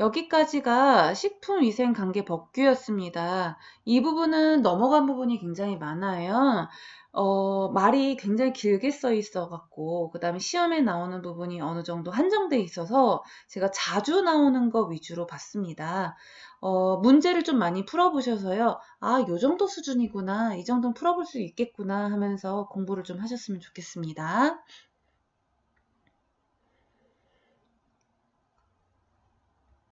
여기까지가 식품위생관계 법규였습니다. 이 부분은 넘어간 부분이 굉장히 많아요. 어, 말이 굉장히 길게 써 있어 갖고, 그 다음에 시험에 나오는 부분이 어느 정도 한정돼 있어서 제가 자주 나오는 거 위주로 봤습니다. 어, 문제를 좀 많이 풀어보셔서요. 아, 요 정도 수준이구나. 이 정도는 풀어볼 수 있겠구나 하면서 공부를 좀 하셨으면 좋겠습니다.